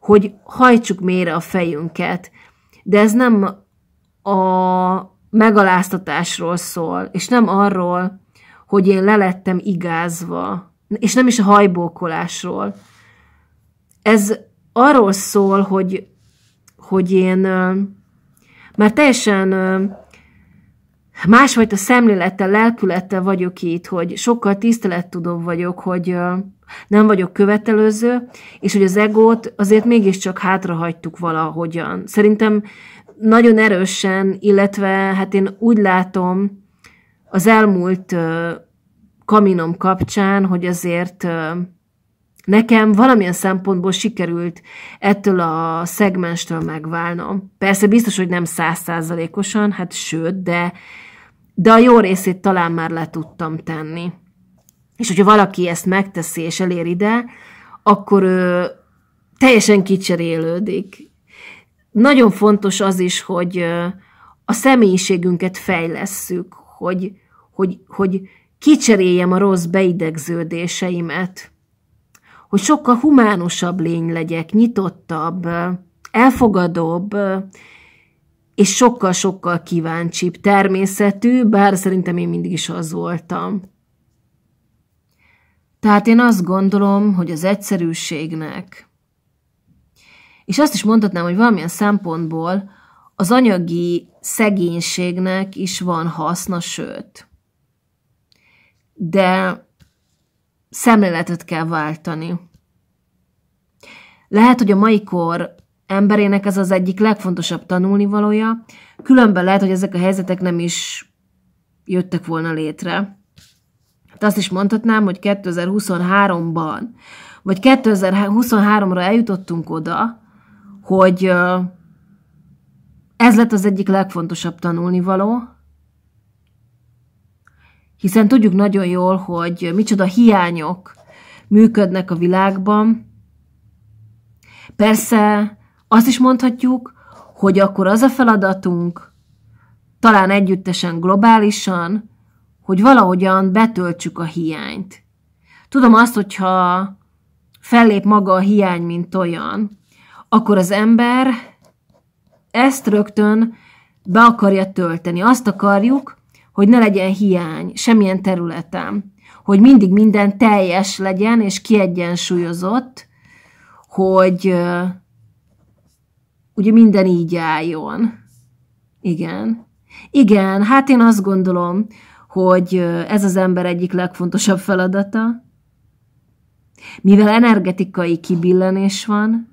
Speaker 1: Hogy hajtsuk mélyre a fejünket, de ez nem a megaláztatásról szól, és nem arról, hogy én lelettem igázva, és nem is a hajbókolásról. Ez arról szól, hogy hogy én már teljesen másfajta szemlélettel, lelkülettel vagyok itt, hogy sokkal tisztelettudóbb vagyok, hogy nem vagyok követelőző, és hogy az egót azért mégiscsak hátrahagytuk valahogyan. Szerintem nagyon erősen, illetve hát én úgy látom az elmúlt kaminom kapcsán, hogy azért nekem valamilyen szempontból sikerült ettől a szegmenstől megválnom. Persze biztos, hogy nem százszázalékosan, hát sőt, de, de a jó részét talán már le tudtam tenni. És hogyha valaki ezt megteszi és elér ide, akkor ő teljesen kicserélődik. Nagyon fontos az is, hogy a személyiségünket fejlesszük, hogy, hogy, hogy kicseréljem a rossz beidegződéseimet, hogy sokkal humánusabb lény legyek, nyitottabb, elfogadóbb, és sokkal-sokkal kíváncsibb természetű, bár szerintem én mindig is az voltam. Tehát én azt gondolom, hogy az egyszerűségnek, és azt is mondhatnám, hogy valamilyen szempontból az anyagi szegénységnek is van haszna, sőt. De szemléletet kell váltani. Lehet, hogy a mai kor emberének ez az egyik legfontosabb tanulnivalója, különben lehet, hogy ezek a helyzetek nem is jöttek volna létre. Hát azt is mondhatnám, hogy 2023-ban, vagy 2023-ra eljutottunk oda, hogy ez lett az egyik legfontosabb tanulnivaló, hiszen tudjuk nagyon jól, hogy micsoda hiányok működnek a világban. Persze azt is mondhatjuk, hogy akkor az a feladatunk, talán együttesen, globálisan, hogy valahogyan betöltsük a hiányt. Tudom azt, hogyha fellép maga a hiány, mint olyan, akkor az ember ezt rögtön be akarja tölteni. Azt akarjuk, hogy ne legyen hiány semmilyen területen, hogy mindig minden teljes legyen és kiegyensúlyozott, hogy uh, ugye minden így álljon. Igen. Igen, hát én azt gondolom, hogy ez az ember egyik legfontosabb feladata, mivel energetikai kibillenés van,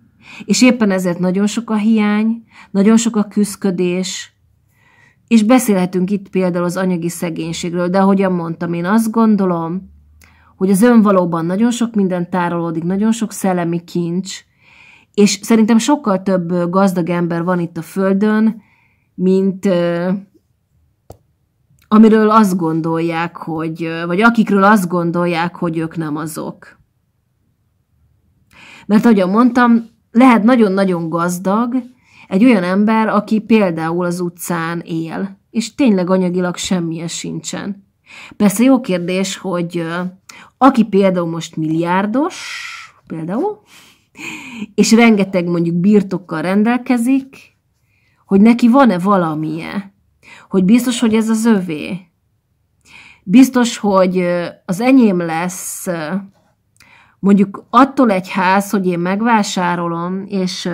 Speaker 1: és éppen ezért nagyon sok a hiány, nagyon sok a küszködés, és beszélhetünk itt például az anyagi szegénységről, de ahogyan mondtam, én azt gondolom, hogy az ön valóban nagyon sok minden tárolódik, nagyon sok szellemi kincs, és szerintem sokkal több gazdag ember van itt a Földön, mint amiről azt gondolják, hogy, vagy akikről azt gondolják, hogy ők nem azok. Mert ahogy mondtam, lehet nagyon-nagyon gazdag, egy olyan ember, aki például az utcán él, és tényleg anyagilag semmilyen sincsen. Persze jó kérdés, hogy aki például most milliárdos, például, és rengeteg mondjuk birtokkal rendelkezik, hogy neki van-e valamie, hogy biztos, hogy ez az övé, biztos, hogy az enyém lesz mondjuk attól egy ház, hogy én megvásárolom, és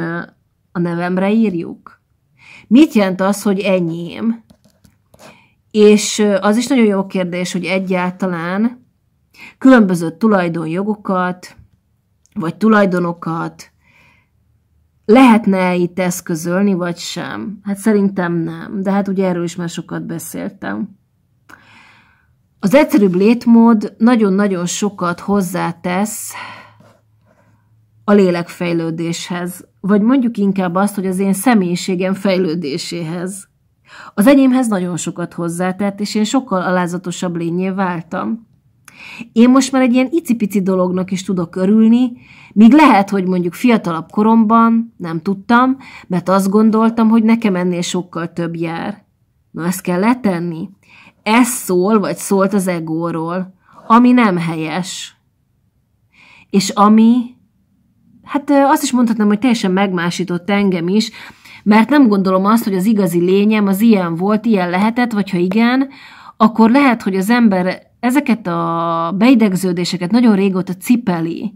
Speaker 1: a nevemre írjuk. Mit jelent az, hogy enyém? És az is nagyon jó kérdés, hogy egyáltalán különböző tulajdonjogokat, vagy tulajdonokat lehetne itt eszközölni, vagy sem? Hát szerintem nem, de hát ugye erről is már sokat beszéltem. Az egyszerűbb létmód nagyon-nagyon sokat hozzátesz a lélekfejlődéshez, vagy mondjuk inkább azt, hogy az én személyiségem fejlődéséhez. Az enyémhez nagyon sokat hozzátett, és én sokkal alázatosabb lényé váltam. Én most már egy ilyen icipici dolognak is tudok örülni, míg lehet, hogy mondjuk fiatalabb koromban nem tudtam, mert azt gondoltam, hogy nekem ennél sokkal több jár. Na ezt kell letenni. Ez szól, vagy szólt az egóról, ami nem helyes. És ami hát azt is mondhatnám, hogy teljesen megmásított engem is, mert nem gondolom azt, hogy az igazi lényem az ilyen volt, ilyen lehetett, vagy ha igen, akkor lehet, hogy az ember ezeket a beidegződéseket nagyon régóta cipeli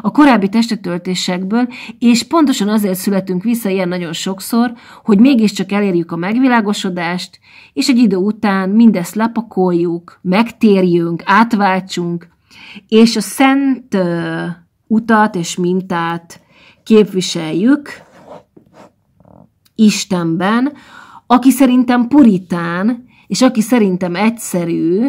Speaker 1: a korábbi testetöltésekből, és pontosan azért születünk vissza ilyen nagyon sokszor, hogy mégiscsak elérjük a megvilágosodást, és egy idő után mindezt lepakoljuk, megtérjünk, átváltsunk, és a szent utat és mintát képviseljük Istenben, aki szerintem puritán, és aki szerintem egyszerű,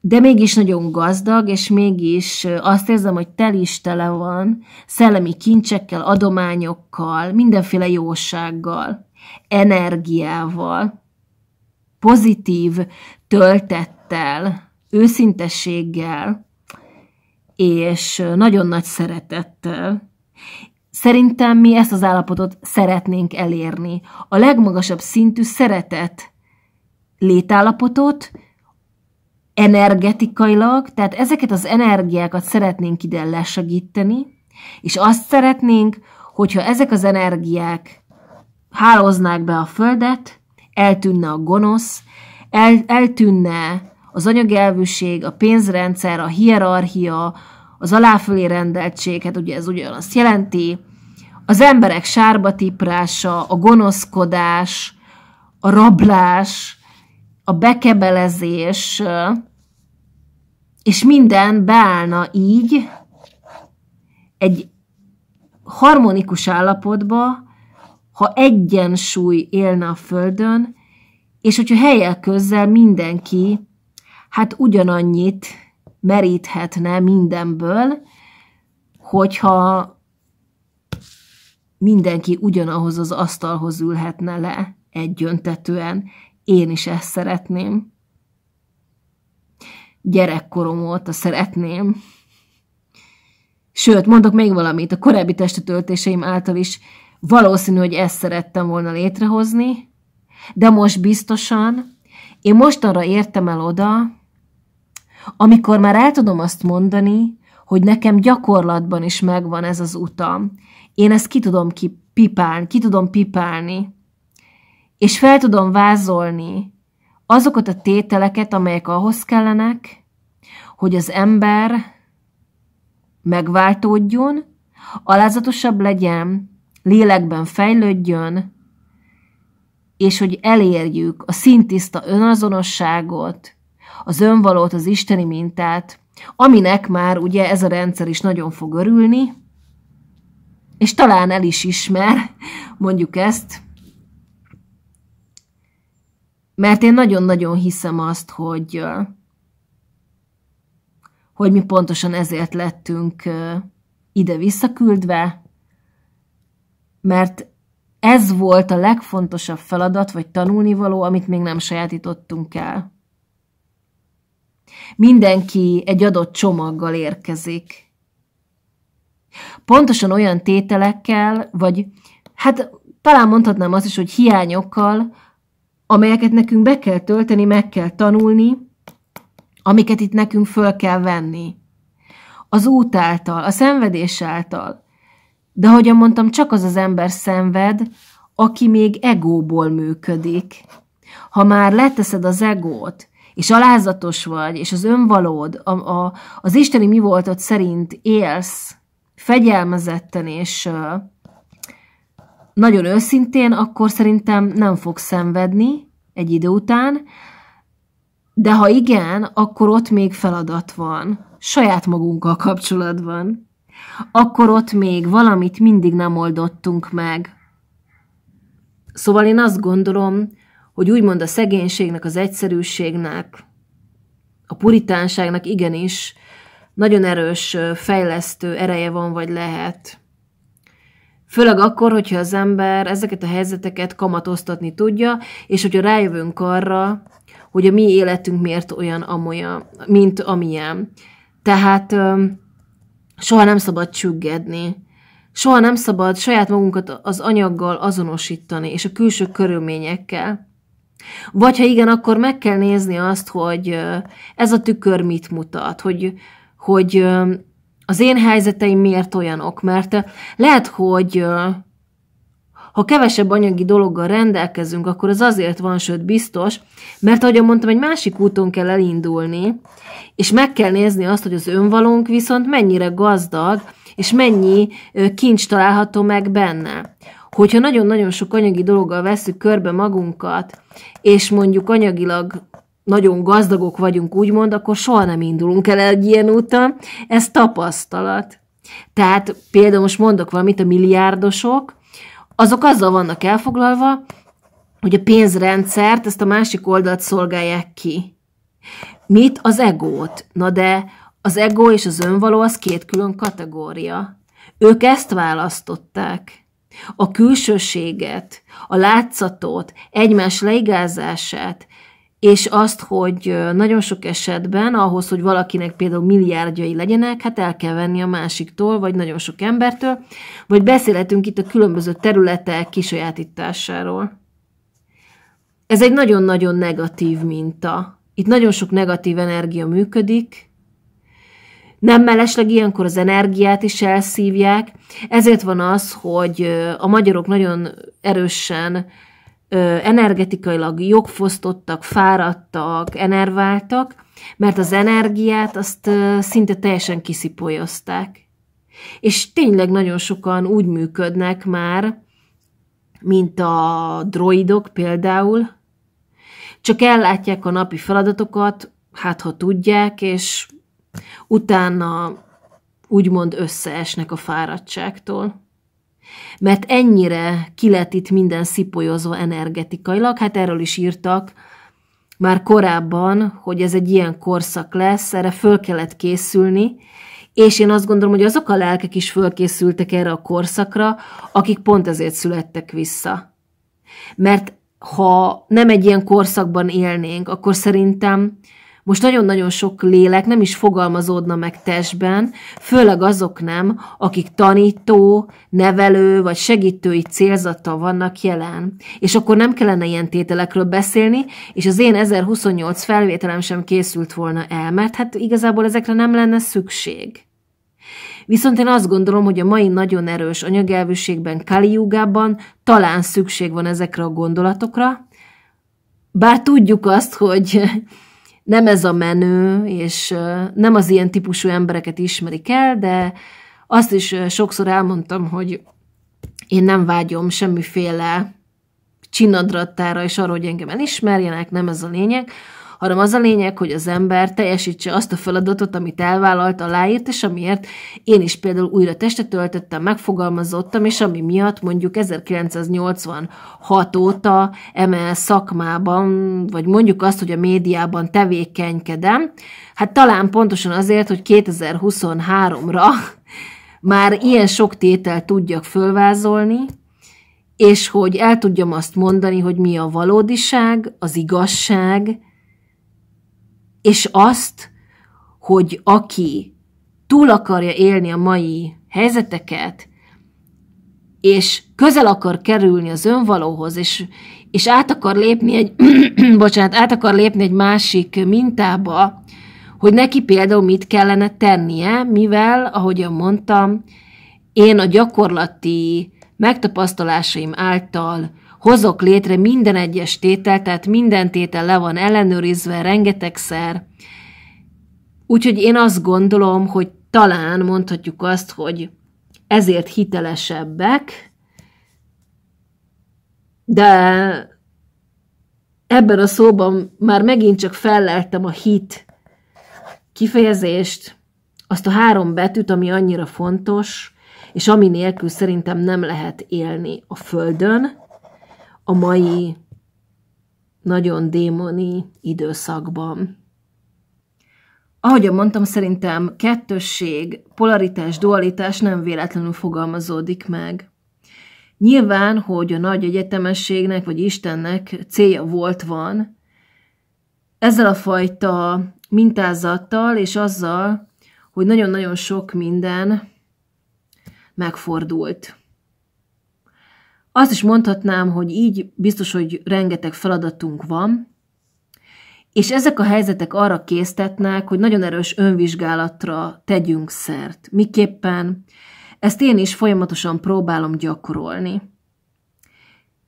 Speaker 1: de mégis nagyon gazdag, és mégis azt érzem, hogy tel is tele van szellemi kincsekkel, adományokkal, mindenféle jósággal, energiával, pozitív töltettel, őszintességgel, és nagyon nagy szeretettel. Szerintem mi ezt az állapotot szeretnénk elérni. A legmagasabb szintű szeretet létállapotot, energetikailag, tehát ezeket az energiákat szeretnénk ide lesegíteni, és azt szeretnénk, hogyha ezek az energiák hálóznák be a Földet, eltűnne a gonosz, el, eltűnne az anyagelvűség, a pénzrendszer, a hierarchia, az aláfölé rendeltség, hát ugye ez ugyanazt jelenti, az emberek sárba tiprása, a gonoszkodás, a rablás, a bekebelezés, és minden beállna így egy harmonikus állapotba, ha egyensúly élne a Földön, és hogyha helyek közzel mindenki hát ugyanannyit meríthetne mindenből, hogyha mindenki ugyanahoz az asztalhoz ülhetne le egyöntetően. Én is ezt szeretném. Gyerekkorom óta szeretném. Sőt, mondok még valamit, a korábbi testetöltéseim által is valószínű, hogy ezt szerettem volna létrehozni, de most biztosan, én mostanra értem el oda, amikor már el tudom azt mondani, hogy nekem gyakorlatban is megvan ez az utam, én ezt ki tudom pipálni, ki tudom pipálni, és fel tudom vázolni azokat a tételeket, amelyek ahhoz kellenek, hogy az ember megváltódjon, alázatosabb legyen, lélekben fejlődjön, és hogy elérjük a szintiszta önazonosságot, az önvalót, az isteni mintát, aminek már ugye ez a rendszer is nagyon fog örülni, és talán el is ismer, mondjuk ezt, mert én nagyon-nagyon hiszem azt, hogy, hogy mi pontosan ezért lettünk ide visszaküldve, mert ez volt a legfontosabb feladat vagy tanulnivaló, amit még nem sajátítottunk el. Mindenki egy adott csomaggal érkezik. Pontosan olyan tételekkel, vagy hát talán mondhatnám azt is, hogy hiányokkal, amelyeket nekünk be kell tölteni, meg kell tanulni, amiket itt nekünk föl kell venni. Az út által, a szenvedés által. De ahogyan mondtam, csak az az ember szenved, aki még egóból működik. Ha már leteszed az egót, és alázatos vagy, és az önvalód, a, a, az isteni mi voltod szerint élsz, fegyelmezetten és nagyon őszintén, akkor szerintem nem fogsz szenvedni egy idő után, de ha igen, akkor ott még feladat van, saját magunkkal kapcsolatban. Akkor ott még valamit mindig nem oldottunk meg. Szóval én azt gondolom, hogy úgymond a szegénységnek, az egyszerűségnek, a puritánságnak igenis nagyon erős fejlesztő ereje van, vagy lehet. Főleg akkor, hogyha az ember ezeket a helyzeteket kamatoztatni tudja, és hogyha rájövünk arra, hogy a mi életünk miért olyan, amolyan, mint amilyen. Tehát soha nem szabad csüggedni. Soha nem szabad saját magunkat az anyaggal azonosítani, és a külső körülményekkel. Vagy ha igen, akkor meg kell nézni azt, hogy ez a tükör mit mutat, hogy, hogy az én helyzeteim miért olyanok, mert lehet, hogy ha kevesebb anyagi dologgal rendelkezünk, akkor az azért van, sőt biztos, mert ahogy mondtam, egy másik úton kell elindulni, és meg kell nézni azt, hogy az önvalónk viszont mennyire gazdag, és mennyi kincs található meg benne hogyha nagyon-nagyon sok anyagi dologgal veszük körbe magunkat, és mondjuk anyagilag nagyon gazdagok vagyunk, úgymond, akkor soha nem indulunk el egy ilyen úton. Ez tapasztalat. Tehát például most mondok valamit, a milliárdosok, azok azzal vannak elfoglalva, hogy a pénzrendszert, ezt a másik oldalt szolgálják ki. Mit? Az egót. Na de az ego és az önvaló az két külön kategória. Ők ezt választották a külsőséget, a látszatot, egymás leigázását, és azt, hogy nagyon sok esetben ahhoz, hogy valakinek például milliárdjai legyenek, hát el kell venni a másiktól, vagy nagyon sok embertől, vagy beszélhetünk itt a különböző területek kisajátításáról. Ez egy nagyon-nagyon negatív minta. Itt nagyon sok negatív energia működik, nem mellesleg ilyenkor az energiát is elszívják, ezért van az, hogy a magyarok nagyon erősen energetikailag jogfosztottak, fáradtak, enerváltak, mert az energiát azt szinte teljesen kiszipolyozták. És tényleg nagyon sokan úgy működnek már, mint a droidok például, csak ellátják a napi feladatokat, hát ha tudják, és utána úgymond összeesnek a fáradtságtól. Mert ennyire kilet itt minden szipolyozva energetikailag, hát erről is írtak már korábban, hogy ez egy ilyen korszak lesz, erre föl kellett készülni, és én azt gondolom, hogy azok a lelkek is fölkészültek erre a korszakra, akik pont ezért születtek vissza. Mert ha nem egy ilyen korszakban élnénk, akkor szerintem most nagyon-nagyon sok lélek nem is fogalmazódna meg testben, főleg azok nem, akik tanító, nevelő vagy segítői célzata vannak jelen. És akkor nem kellene ilyen tételekről beszélni, és az én 1028 felvételem sem készült volna el, mert hát igazából ezekre nem lenne szükség. Viszont én azt gondolom, hogy a mai nagyon erős anyagelvűségben, Kali talán szükség van ezekre a gondolatokra, bár tudjuk azt, hogy nem ez a menő, és nem az ilyen típusú embereket ismerik el, de azt is sokszor elmondtam, hogy én nem vágyom semmiféle csinadrattára, és arra, hogy engem elismerjenek, nem ez a lényeg, hanem az a lényeg, hogy az ember teljesítse azt a feladatot, amit elvállalt, aláírt, és amiért én is például újra testet töltöttem, megfogalmazottam, és ami miatt mondjuk 1986 óta emel szakmában, vagy mondjuk azt, hogy a médiában tevékenykedem, hát talán pontosan azért, hogy 2023-ra már ilyen sok tételt tudjak fölvázolni, és hogy el tudjam azt mondani, hogy mi a valódiság, az igazság, és azt, hogy aki túl akarja élni a mai helyzeteket, és közel akar kerülni az önvalóhoz, és, és át akar lépni egy, bocsánat, át akar lépni egy másik mintába, hogy neki például mit kellene tennie, mivel, ahogyan mondtam, én a gyakorlati megtapasztalásaim által hozok létre minden egyes tétel, tehát minden tétel le van ellenőrizve rengetegszer. Úgyhogy én azt gondolom, hogy talán mondhatjuk azt, hogy ezért hitelesebbek, de ebben a szóban már megint csak felleltem a hit kifejezést, azt a három betűt, ami annyira fontos, és ami nélkül szerintem nem lehet élni a Földön, a mai nagyon démoni időszakban. Ahogy mondtam, szerintem kettősség, polaritás, dualitás nem véletlenül fogalmazódik meg. Nyilván, hogy a nagy egyetemességnek vagy Istennek célja volt van, ezzel a fajta mintázattal és azzal, hogy nagyon-nagyon sok minden megfordult. Azt is mondhatnám, hogy így biztos, hogy rengeteg feladatunk van, és ezek a helyzetek arra késztetnek, hogy nagyon erős önvizsgálatra tegyünk szert. Miképpen ezt én is folyamatosan próbálom gyakorolni.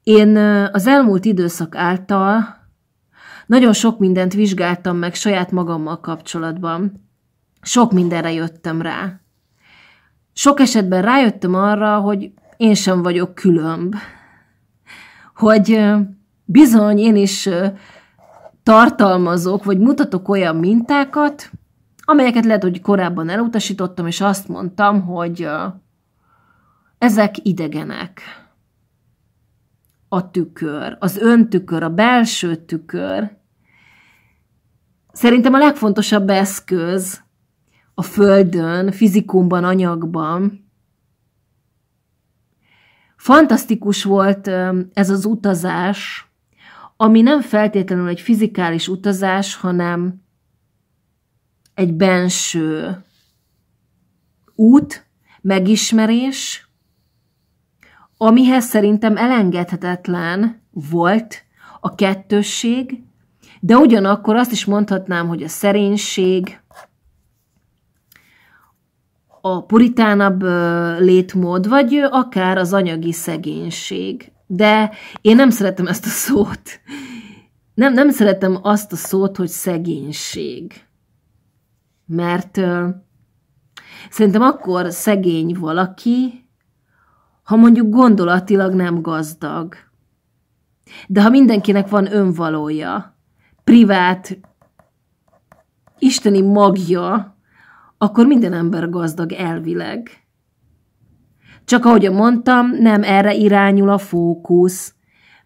Speaker 1: Én az elmúlt időszak által nagyon sok mindent vizsgáltam meg saját magammal kapcsolatban. Sok mindenre jöttem rá. Sok esetben rájöttem arra, hogy én sem vagyok különb. Hogy bizony én is tartalmazok, vagy mutatok olyan mintákat, amelyeket lehet, hogy korábban elutasítottam, és azt mondtam, hogy ezek idegenek. A tükör, az öntükör, a belső tükör. Szerintem a legfontosabb eszköz a Földön, fizikumban, anyagban, Fantasztikus volt ez az utazás, ami nem feltétlenül egy fizikális utazás, hanem egy benső út, megismerés, amihez szerintem elengedhetetlen volt a kettősség, de ugyanakkor azt is mondhatnám, hogy a szerénység, a puritánabb létmód, vagy akár az anyagi szegénység. De én nem szeretem ezt a szót. Nem, nem szeretem azt a szót, hogy szegénység. Mert ö, szerintem akkor szegény valaki, ha mondjuk gondolatilag nem gazdag. De ha mindenkinek van önvalója, privát, isteni magja, akkor minden ember gazdag elvileg. Csak ahogy mondtam, nem erre irányul a fókusz,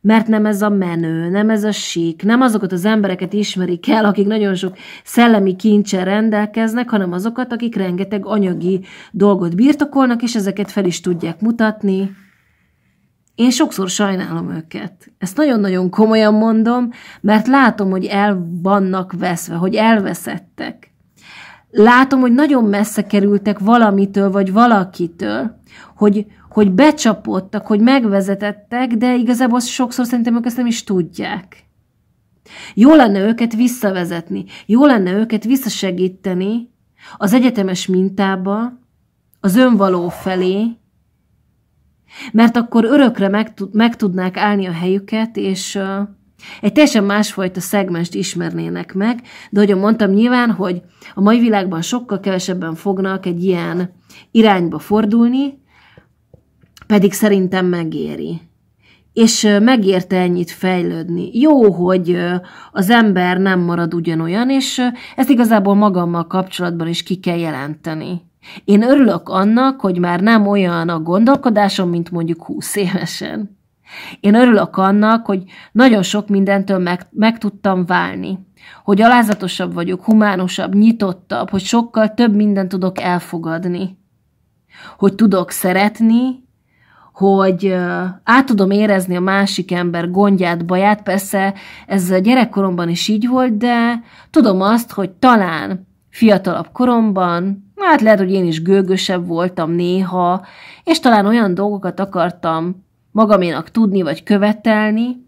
Speaker 1: mert nem ez a menő, nem ez a sík, nem azokat az embereket ismerik el, akik nagyon sok szellemi kincsen rendelkeznek, hanem azokat, akik rengeteg anyagi dolgot birtokolnak, és ezeket fel is tudják mutatni. Én sokszor sajnálom őket. Ezt nagyon-nagyon komolyan mondom, mert látom, hogy el vannak veszve, hogy elveszettek látom, hogy nagyon messze kerültek valamitől, vagy valakitől, hogy, hogy becsapódtak, hogy megvezetettek, de igazából sokszor szerintem ők ezt nem is tudják. Jó lenne őket visszavezetni, jó lenne őket visszasegíteni az egyetemes mintába, az önvaló felé, mert akkor örökre meg, tud, meg tudnák állni a helyüket, és, egy teljesen másfajta szegmest ismernének meg, de ahogy mondtam, nyilván, hogy a mai világban sokkal kevesebben fognak egy ilyen irányba fordulni, pedig szerintem megéri és megérte ennyit fejlődni. Jó, hogy az ember nem marad ugyanolyan, és ezt igazából magammal kapcsolatban is ki kell jelenteni. Én örülök annak, hogy már nem olyan a gondolkodásom, mint mondjuk 20 évesen. Én örülök annak, hogy nagyon sok mindentől meg, meg tudtam válni. Hogy alázatosabb vagyok, humánosabb, nyitottabb, hogy sokkal több mindent tudok elfogadni. Hogy tudok szeretni, hogy át tudom érezni a másik ember gondját, baját. Persze ez a gyerekkoromban is így volt, de tudom azt, hogy talán fiatalabb koromban, hát lehet, hogy én is gőgösebb voltam néha, és talán olyan dolgokat akartam magaménak tudni vagy követelni,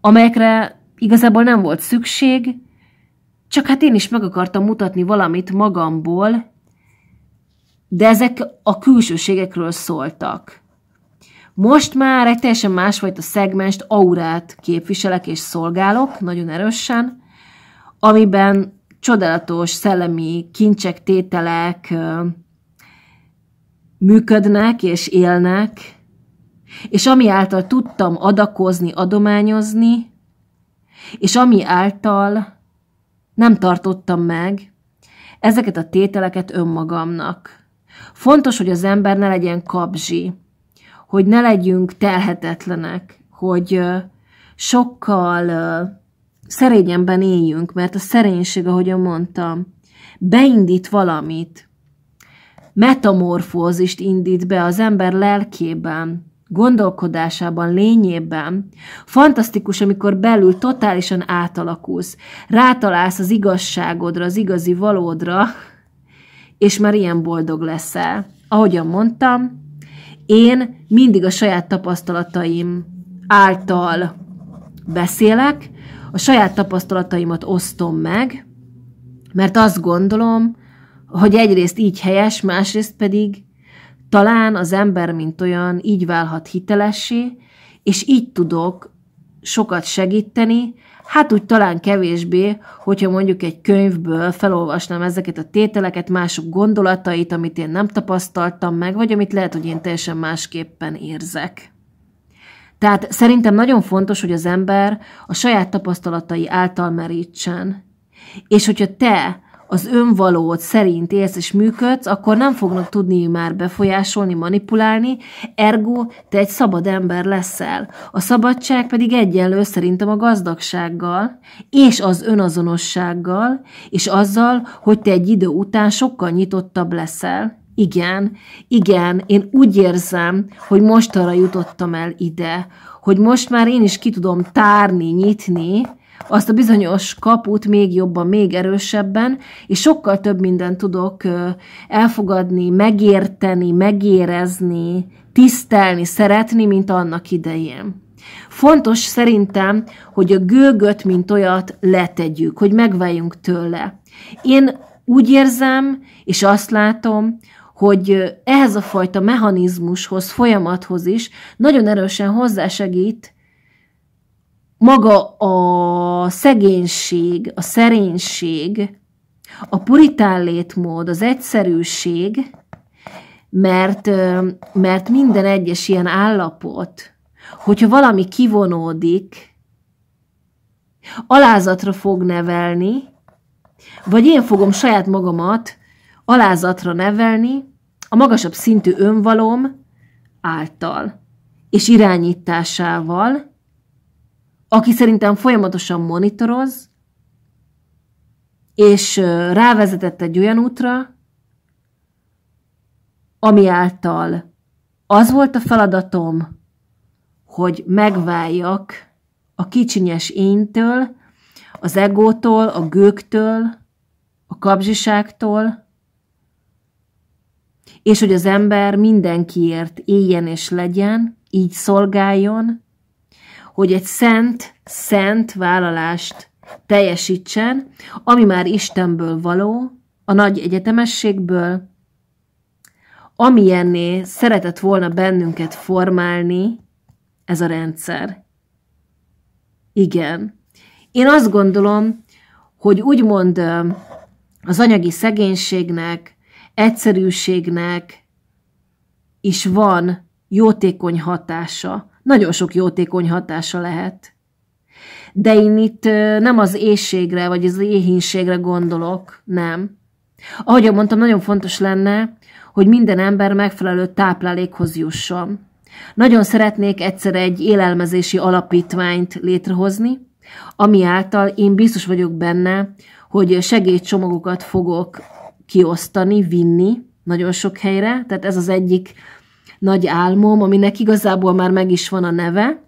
Speaker 1: amelyekre igazából nem volt szükség, csak hát én is meg akartam mutatni valamit magamból, de ezek a külsőségekről szóltak. Most már egy teljesen másfajta szegmest, aurát képviselek és szolgálok, nagyon erősen, amiben csodálatos szellemi kincsek, tételek működnek és élnek, és ami által tudtam adakozni, adományozni, és ami által nem tartottam meg ezeket a tételeket önmagamnak. Fontos, hogy az ember ne legyen kabzsi, hogy ne legyünk telhetetlenek, hogy sokkal szerényenben éljünk, mert a szerénység, ahogyan mondtam, beindít valamit, metamorfózist indít be az ember lelkében, gondolkodásában, lényében. Fantasztikus, amikor belül totálisan átalakulsz, rátalálsz az igazságodra, az igazi valódra, és már ilyen boldog leszel. Ahogyan mondtam, én mindig a saját tapasztalataim által beszélek, a saját tapasztalataimat osztom meg, mert azt gondolom, hogy egyrészt így helyes, másrészt pedig talán az ember, mint olyan, így válhat hitelessé, és így tudok sokat segíteni, hát úgy talán kevésbé, hogyha mondjuk egy könyvből felolvasnám ezeket a tételeket, mások gondolatait, amit én nem tapasztaltam meg, vagy amit lehet, hogy én teljesen másképpen érzek. Tehát szerintem nagyon fontos, hogy az ember a saját tapasztalatai által merítsen. És hogyha te az önvalód szerint élsz és működsz, akkor nem fognak tudni már befolyásolni, manipulálni, ergo te egy szabad ember leszel. A szabadság pedig egyenlő szerintem a gazdagsággal, és az önazonossággal, és azzal, hogy te egy idő után sokkal nyitottabb leszel. Igen, igen, én úgy érzem, hogy most arra jutottam el ide, hogy most már én is ki tudom tárni, nyitni, azt a bizonyos kaput még jobban, még erősebben, és sokkal több mindent tudok elfogadni, megérteni, megérezni, tisztelni, szeretni, mint annak idején. Fontos szerintem, hogy a gőgöt, mint olyat letegyük, hogy megváljunk tőle. Én úgy érzem, és azt látom, hogy ehhez a fajta mechanizmushoz, folyamathoz is nagyon erősen hozzásegít maga a szegénység, a szerénység, a puritán létmód, az egyszerűség, mert, mert minden egyes ilyen állapot, hogyha valami kivonódik, alázatra fog nevelni, vagy én fogom saját magamat alázatra nevelni a magasabb szintű önvalom által és irányításával, aki szerintem folyamatosan monitoroz, és rávezetett egy olyan útra, ami által az volt a feladatom, hogy megváljak a kicsinyes éntől, az egótól, a gőktől, a kapzsiságtól, és hogy az ember mindenkiért éljen és legyen, így szolgáljon, hogy egy szent, szent vállalást teljesítsen, ami már Istenből való, a nagy egyetemességből, amilyenné szeretett volna bennünket formálni ez a rendszer. Igen. Én azt gondolom, hogy úgymond az anyagi szegénységnek, egyszerűségnek is van jótékony hatása nagyon sok jótékony hatása lehet. De én itt nem az éjségre, vagy az éhínségre gondolok, nem. Ahogy mondtam, nagyon fontos lenne, hogy minden ember megfelelő táplálékhoz jusson. Nagyon szeretnék egyszer egy élelmezési alapítványt létrehozni, ami által én biztos vagyok benne, hogy segédcsomagokat fogok kiosztani, vinni nagyon sok helyre. Tehát ez az egyik nagy álmom, aminek igazából már meg is van a neve,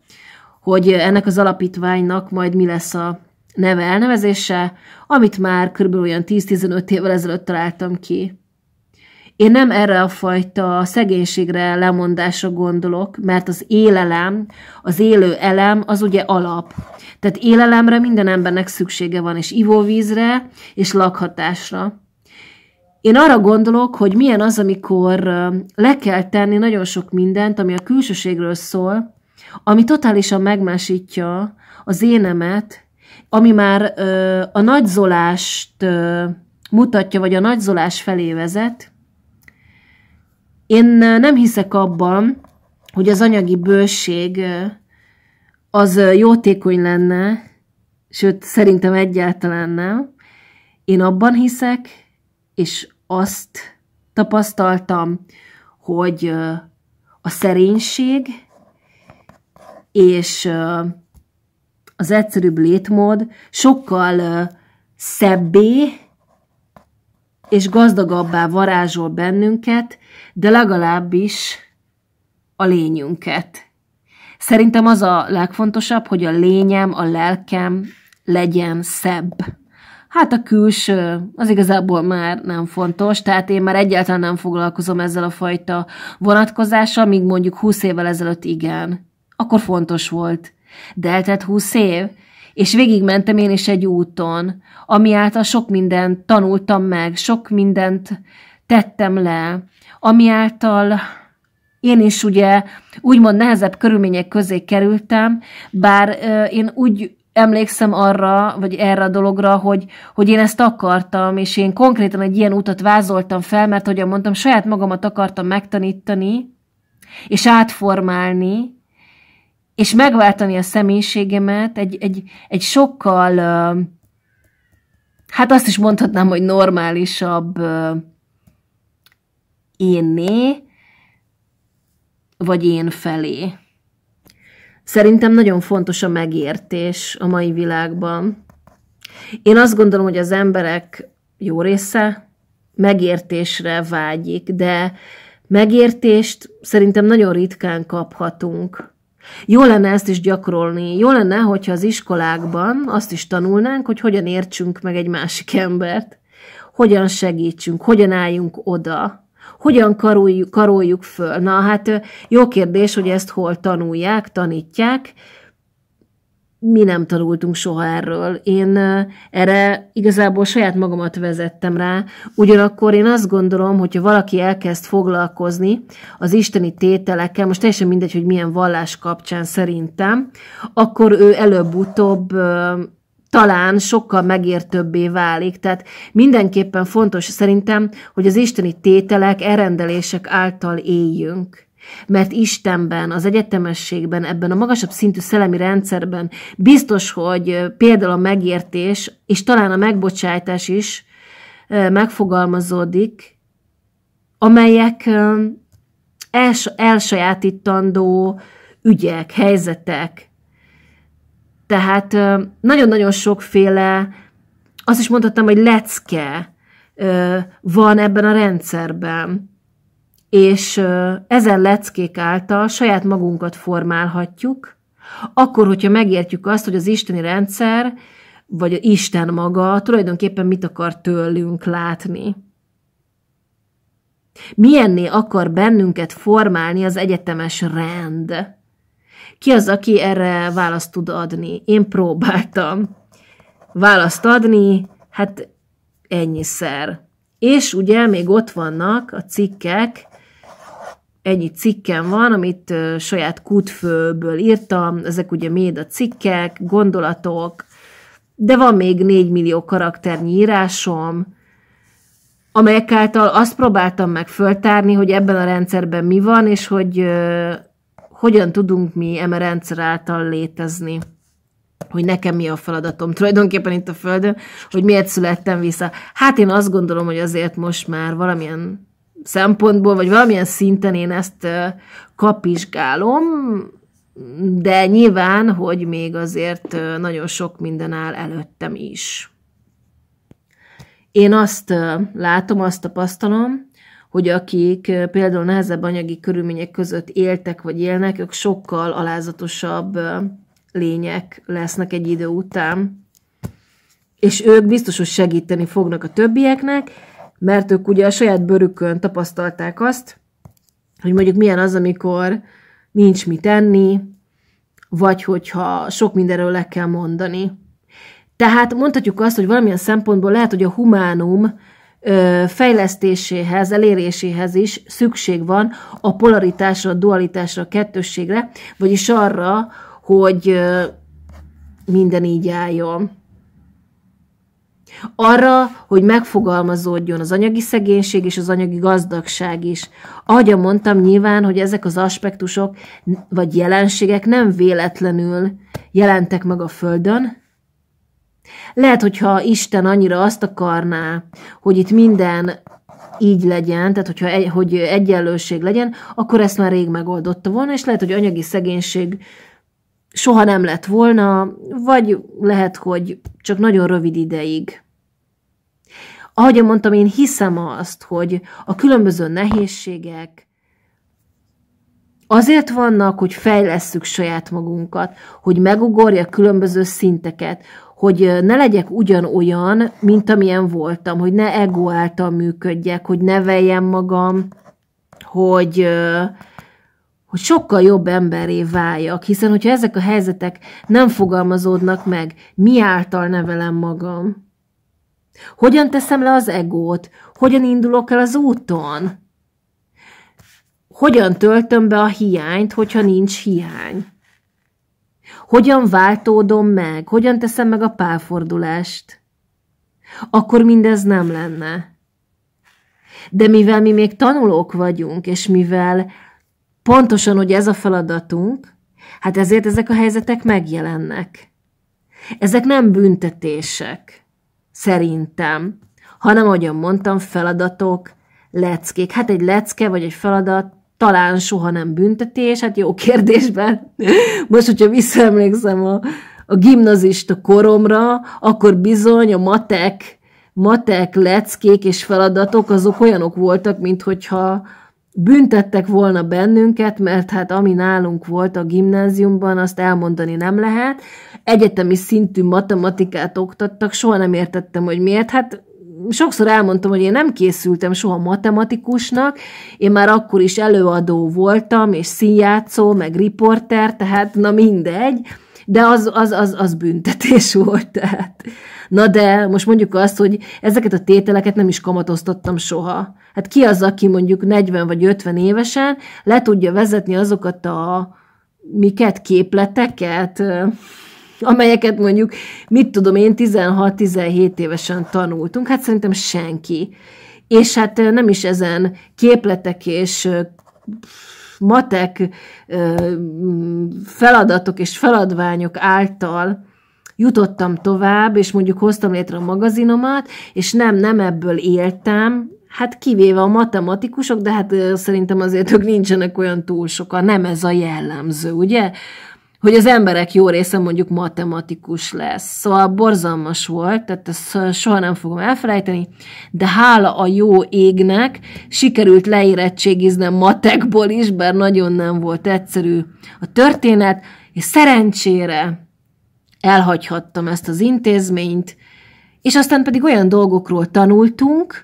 Speaker 1: hogy ennek az alapítványnak majd mi lesz a neve elnevezése, amit már kb. olyan 10-15 évvel ezelőtt találtam ki. Én nem erre a fajta szegénységre lemondásra gondolok, mert az élelem, az élő elem, az ugye alap. Tehát élelemre minden embernek szüksége van, és ivóvízre, és lakhatásra. Én arra gondolok, hogy milyen az, amikor le kell tenni nagyon sok mindent, ami a külsőségről szól, ami totálisan megmásítja az énemet, ami már ö, a nagyzolást ö, mutatja, vagy a nagyzolás felé vezet. Én nem hiszek abban, hogy az anyagi bőség az jótékony lenne, sőt, szerintem egyáltalán nem. Én abban hiszek, és azt tapasztaltam, hogy a szerénység és az egyszerűbb létmód sokkal szebbé és gazdagabbá varázsol bennünket, de legalábbis a lényünket. Szerintem az a legfontosabb, hogy a lényem, a lelkem legyen szebb. Hát a külső, az igazából már nem fontos, tehát én már egyáltalán nem foglalkozom ezzel a fajta vonatkozással, míg mondjuk 20 évvel ezelőtt igen. Akkor fontos volt. De eltelt 20 év, és végigmentem én is egy úton, ami által sok mindent tanultam meg, sok mindent tettem le, ami által én is ugye úgymond nehezebb körülmények közé kerültem, bár én úgy emlékszem arra, vagy erre a dologra, hogy, hogy én ezt akartam, és én konkrétan egy ilyen útat vázoltam fel, mert ahogy mondtam, saját magamat akartam megtanítani, és átformálni, és megváltani a személyiségemet egy, egy, egy sokkal, hát azt is mondhatnám, hogy normálisabb énné, vagy én felé. Szerintem nagyon fontos a megértés a mai világban. Én azt gondolom, hogy az emberek jó része megértésre vágyik, de megértést szerintem nagyon ritkán kaphatunk. Jó lenne ezt is gyakorolni. Jó lenne, hogyha az iskolákban azt is tanulnánk, hogy hogyan értsünk meg egy másik embert, hogyan segítsünk, hogyan álljunk oda, hogyan karoljuk, karoljuk föl? Na hát jó kérdés, hogy ezt hol tanulják, tanítják, mi nem tanultunk soha erről. Én erre igazából saját magamat vezettem rá, ugyanakkor én azt gondolom, hogyha valaki elkezd foglalkozni az isteni tételekkel, most teljesen mindegy, hogy milyen vallás kapcsán szerintem, akkor ő előbb-utóbb talán sokkal megértőbbé válik. Tehát mindenképpen fontos szerintem, hogy az isteni tételek, elrendelések által éljünk. Mert Istenben, az egyetemességben, ebben a magasabb szintű szellemi rendszerben biztos, hogy például a megértés, és talán a megbocsájtás is megfogalmazódik, amelyek els- elsajátítandó ügyek, helyzetek, tehát nagyon-nagyon sokféle, azt is mondhatnám, hogy lecke van ebben a rendszerben. És ezen leckék által saját magunkat formálhatjuk, akkor, hogyha megértjük azt, hogy az isteni rendszer, vagy az Isten maga tulajdonképpen mit akar tőlünk látni. Milyenné akar bennünket formálni az egyetemes rend? Ki az, aki erre választ tud adni? Én próbáltam választ adni, hát ennyiszer. És ugye még ott vannak a cikkek, ennyi cikkem van, amit saját kutfőből írtam, ezek ugye méda cikkek, gondolatok, de van még 4 millió karakternyi írásom, amelyek által azt próbáltam meg föltárni, hogy ebben a rendszerben mi van, és hogy hogyan tudunk mi eme rendszer által létezni hogy nekem mi a feladatom tulajdonképpen itt a Földön, hogy miért születtem vissza. Hát én azt gondolom, hogy azért most már valamilyen szempontból, vagy valamilyen szinten én ezt kapizsgálom, de nyilván, hogy még azért nagyon sok minden áll előttem is. Én azt látom, azt tapasztalom, hogy akik például nehezebb anyagi körülmények között éltek vagy élnek, ők sokkal alázatosabb lények lesznek egy idő után. És ők biztos, hogy segíteni fognak a többieknek, mert ők ugye a saját bőrükön tapasztalták azt, hogy mondjuk milyen az, amikor nincs mit tenni, vagy hogyha sok mindenről le kell mondani. Tehát mondhatjuk azt, hogy valamilyen szempontból lehet, hogy a humánum fejlesztéséhez, eléréséhez is szükség van a polaritásra, a dualitásra, a kettősségre, vagyis arra, hogy minden így álljon. Arra, hogy megfogalmazódjon az anyagi szegénység és az anyagi gazdagság is. Ahogy mondtam, nyilván, hogy ezek az aspektusok vagy jelenségek nem véletlenül jelentek meg a Földön, lehet, hogyha Isten annyira azt akarná, hogy itt minden így legyen, tehát hogyha egy, hogy egyenlőség legyen, akkor ezt már rég megoldotta volna, és lehet, hogy anyagi szegénység soha nem lett volna, vagy lehet, hogy csak nagyon rövid ideig. Ahogy mondtam, én hiszem azt, hogy a különböző nehézségek azért vannak, hogy fejlesszük saját magunkat, hogy megugorja különböző szinteket, hogy ne legyek ugyanolyan, mint amilyen voltam, hogy ne ego által működjek, hogy neveljem magam, hogy, hogy sokkal jobb emberé váljak, hiszen hogyha ezek a helyzetek nem fogalmazódnak meg, mi által nevelem magam, hogyan teszem le az egót, hogyan indulok el az úton, hogyan töltöm be a hiányt, hogyha nincs hiány. Hogyan váltódom meg? Hogyan teszem meg a pálfordulást? Akkor mindez nem lenne. De mivel mi még tanulók vagyunk, és mivel pontosan, hogy ez a feladatunk, hát ezért ezek a helyzetek megjelennek. Ezek nem büntetések, szerintem, hanem, ahogyan mondtam, feladatok, leckék. Hát egy lecke vagy egy feladat talán soha nem büntetés, hát jó kérdésben. Most, hogyha visszaemlékszem a, a gimnazista koromra, akkor bizony a matek, matek, leckék és feladatok azok olyanok voltak, mint hogyha büntettek volna bennünket, mert hát ami nálunk volt a gimnáziumban, azt elmondani nem lehet. Egyetemi szintű matematikát oktattak, soha nem értettem, hogy miért. Hát sokszor elmondtam, hogy én nem készültem soha matematikusnak, én már akkor is előadó voltam, és színjátszó, meg riporter, tehát na mindegy, de az, az, az, az büntetés volt, tehát. Na de most mondjuk azt, hogy ezeket a tételeket nem is kamatoztattam soha. Hát ki az, aki mondjuk 40 vagy 50 évesen le tudja vezetni azokat a miket, képleteket, amelyeket mondjuk, mit tudom én, 16-17 évesen tanultunk, hát szerintem senki. És hát nem is ezen képletek és matek feladatok és feladványok által jutottam tovább, és mondjuk hoztam létre a magazinomat, és nem, nem ebből éltem, hát kivéve a matematikusok, de hát szerintem azért ők nincsenek olyan túl sokan, nem ez a jellemző, ugye? hogy az emberek jó része mondjuk matematikus lesz. Szóval borzalmas volt, tehát ezt soha nem fogom elfelejteni, de hála a jó égnek sikerült leérettségiznem matekból is, bár nagyon nem volt egyszerű a történet, és szerencsére elhagyhattam ezt az intézményt, és aztán pedig olyan dolgokról tanultunk,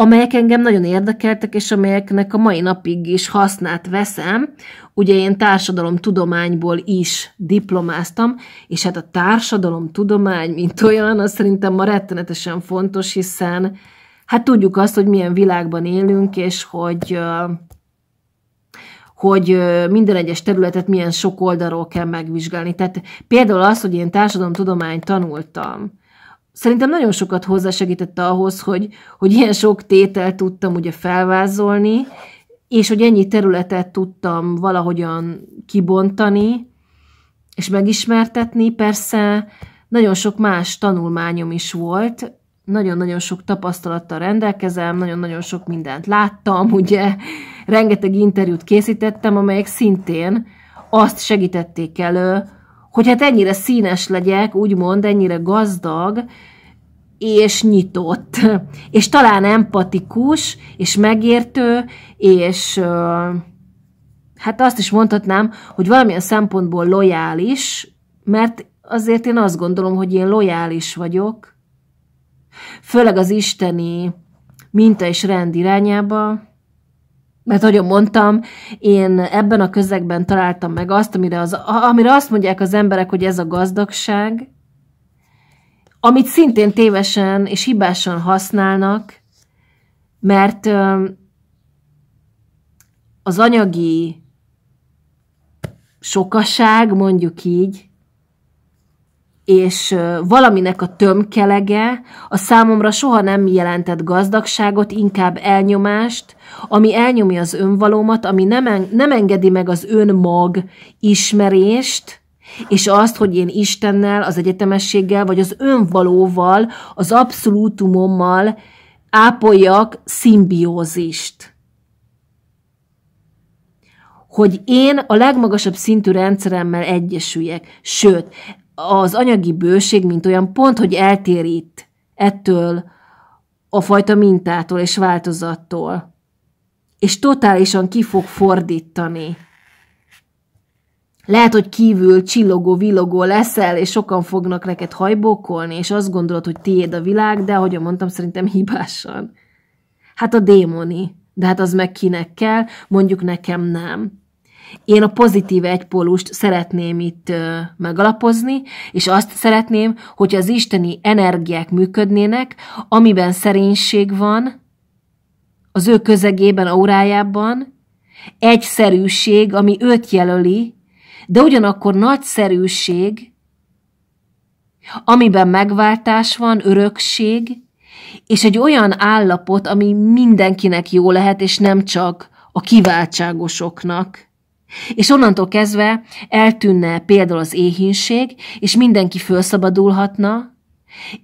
Speaker 1: amelyek engem nagyon érdekeltek, és amelyeknek a mai napig is hasznát veszem. Ugye én társadalomtudományból is diplomáztam, és hát a társadalomtudomány, mint olyan, az szerintem ma rettenetesen fontos, hiszen hát tudjuk azt, hogy milyen világban élünk, és hogy hogy minden egyes területet milyen sok oldalról kell megvizsgálni. Tehát például az, hogy én társadalomtudományt tanultam, szerintem nagyon sokat hozzásegítette ahhoz, hogy, hogy ilyen sok tétel tudtam ugye felvázolni, és hogy ennyi területet tudtam valahogyan kibontani, és megismertetni. Persze nagyon sok más tanulmányom is volt, nagyon-nagyon sok tapasztalattal rendelkezem, nagyon-nagyon sok mindent láttam, ugye, rengeteg interjút készítettem, amelyek szintén azt segítették elő, hogy hát ennyire színes legyek, úgymond, ennyire gazdag, és nyitott, és talán empatikus, és megértő, és hát azt is mondhatnám, hogy valamilyen szempontból lojális, mert azért én azt gondolom, hogy én lojális vagyok, főleg az isteni minta és rend irányába, mert ahogy mondtam, én ebben a közegben találtam meg azt, amire, az, amire azt mondják az emberek, hogy ez a gazdagság, amit szintén tévesen és hibásan használnak, mert az anyagi sokaság, mondjuk így, és valaminek a tömkelege a számomra soha nem jelentett gazdagságot, inkább elnyomást, ami elnyomja az önvalómat, ami nem, en- nem engedi meg az önmag ismerést, és azt, hogy én Istennel, az egyetemességgel, vagy az önvalóval, az abszolútumommal ápoljak szimbiózist hogy én a legmagasabb szintű rendszeremmel egyesüljek. Sőt, az anyagi bőség, mint olyan pont, hogy eltérít ettől a fajta mintától és változattól. És totálisan ki fog fordítani. Lehet, hogy kívül csillogó, villogó leszel, és sokan fognak neked hajbókolni, és azt gondolod, hogy tiéd a világ, de ahogy mondtam, szerintem hibásan. Hát a démoni. De hát az meg kinek kell, mondjuk nekem nem. Én a pozitív egypólust szeretném itt ö, megalapozni, és azt szeretném, hogy az isteni energiák működnének, amiben szerénység van, az ő közegében, órájában, egyszerűség, ami őt jelöli, de ugyanakkor nagyszerűség, amiben megváltás van, örökség, és egy olyan állapot, ami mindenkinek jó lehet, és nem csak a kiváltságosoknak. És onnantól kezdve eltűnne például az éhínség, és mindenki felszabadulhatna,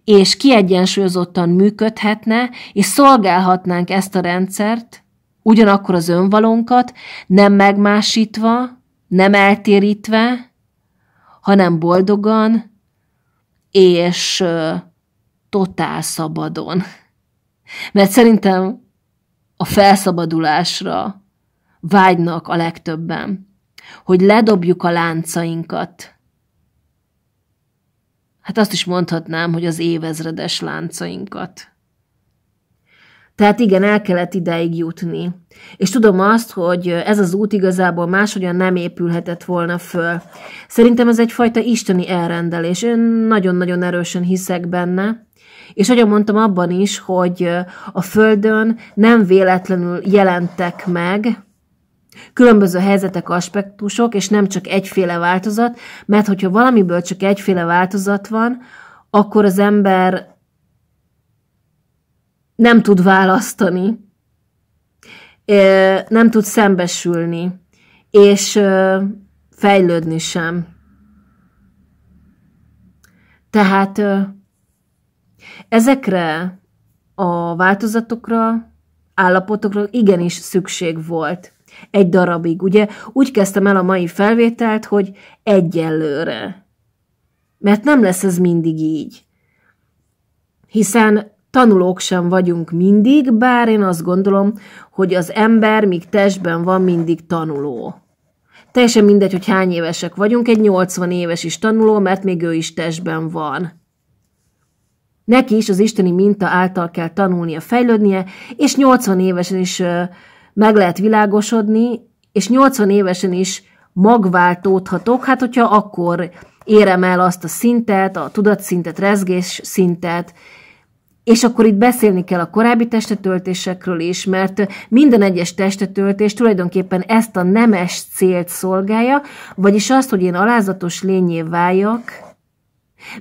Speaker 1: és kiegyensúlyozottan működhetne, és szolgálhatnánk ezt a rendszert, ugyanakkor az önvalónkat nem megmásítva, nem eltérítve, hanem boldogan és ö, totál szabadon. Mert szerintem a felszabadulásra vágynak a legtöbben. Hogy ledobjuk a láncainkat. Hát azt is mondhatnám, hogy az évezredes láncainkat. Tehát igen, el kellett ideig jutni. És tudom azt, hogy ez az út igazából máshogyan nem épülhetett volna föl. Szerintem ez egyfajta isteni elrendelés. Én nagyon-nagyon erősen hiszek benne. És ahogy mondtam abban is, hogy a Földön nem véletlenül jelentek meg Különböző helyzetek, aspektusok, és nem csak egyféle változat, mert hogyha valamiből csak egyféle változat van, akkor az ember nem tud választani, nem tud szembesülni, és fejlődni sem. Tehát ezekre a változatokra, állapotokra igenis szükség volt egy darabig, ugye? Úgy kezdtem el a mai felvételt, hogy egyelőre. Mert nem lesz ez mindig így. Hiszen tanulók sem vagyunk mindig, bár én azt gondolom, hogy az ember, míg testben van, mindig tanuló. Teljesen mindegy, hogy hány évesek vagyunk, egy 80 éves is tanuló, mert még ő is testben van. Neki is az isteni minta által kell tanulnia, fejlődnie, és 80 évesen is meg lehet világosodni, és 80 évesen is magváltódhatok, hát hogyha akkor érem el azt a szintet, a tudatszintet, rezgés szintet, és akkor itt beszélni kell a korábbi testetöltésekről is, mert minden egyes testetöltés tulajdonképpen ezt a nemes célt szolgálja, vagyis azt, hogy én alázatos lényé váljak,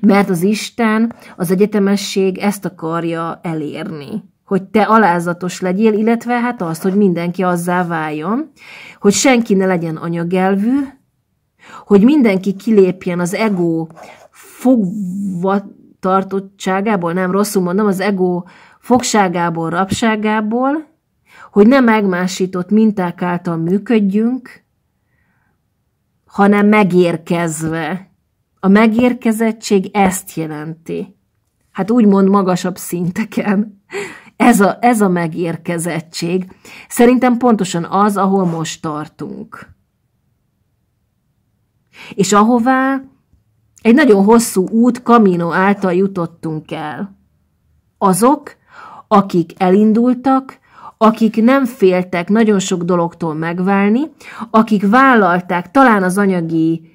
Speaker 1: mert az Isten, az egyetemesség ezt akarja elérni hogy te alázatos legyél, illetve hát az, hogy mindenki azzá váljon, hogy senki ne legyen anyagelvű, hogy mindenki kilépjen az ego fogva tartottságából, nem rosszul mondom, az ego fogságából, rabságából, hogy nem megmásított minták által működjünk, hanem megérkezve. A megérkezettség ezt jelenti. Hát úgymond magasabb szinteken ez a, ez a megérkezettség szerintem pontosan az, ahol most tartunk. És ahová egy nagyon hosszú út Kamino által jutottunk el. Azok, akik elindultak, akik nem féltek nagyon sok dologtól megválni, akik vállalták talán az anyagi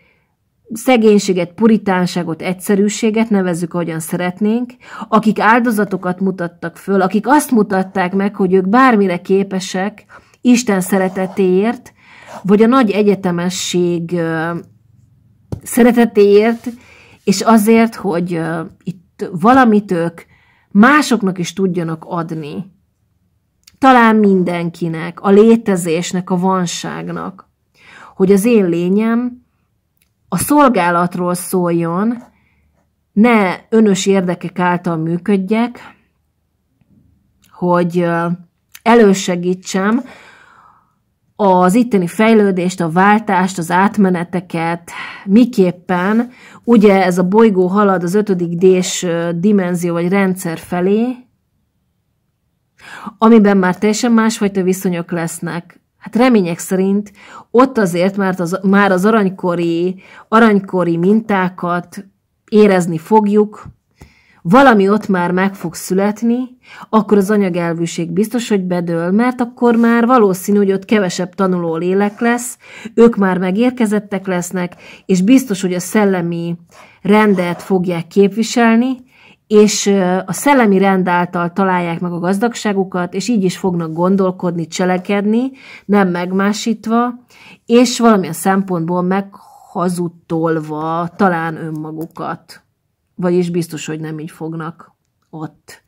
Speaker 1: szegénységet, puritánságot, egyszerűséget, nevezzük, ahogyan szeretnénk, akik áldozatokat mutattak föl, akik azt mutatták meg, hogy ők bármire képesek Isten szeretetéért, vagy a nagy egyetemesség szeretetéért, és azért, hogy itt valamit ők másoknak is tudjanak adni. Talán mindenkinek, a létezésnek, a vanságnak. Hogy az én lényem a szolgálatról szóljon, ne önös érdekek által működjek, hogy elősegítsem az itteni fejlődést, a váltást, az átmeneteket, miképpen, ugye ez a bolygó halad az ötödik D-s dimenzió vagy rendszer felé, amiben már teljesen másfajta viszonyok lesznek, Hát remények szerint ott azért, mert az, már az aranykori, aranykori mintákat érezni fogjuk, valami ott már meg fog születni, akkor az anyagelvűség biztos, hogy bedől, mert akkor már valószínű, hogy ott kevesebb tanuló lélek lesz, ők már megérkezettek lesznek, és biztos, hogy a szellemi rendet fogják képviselni, és a szellemi rend által találják meg a gazdagságukat, és így is fognak gondolkodni, cselekedni, nem megmásítva, és valamilyen szempontból meghazudtolva talán önmagukat. Vagyis biztos, hogy nem így fognak ott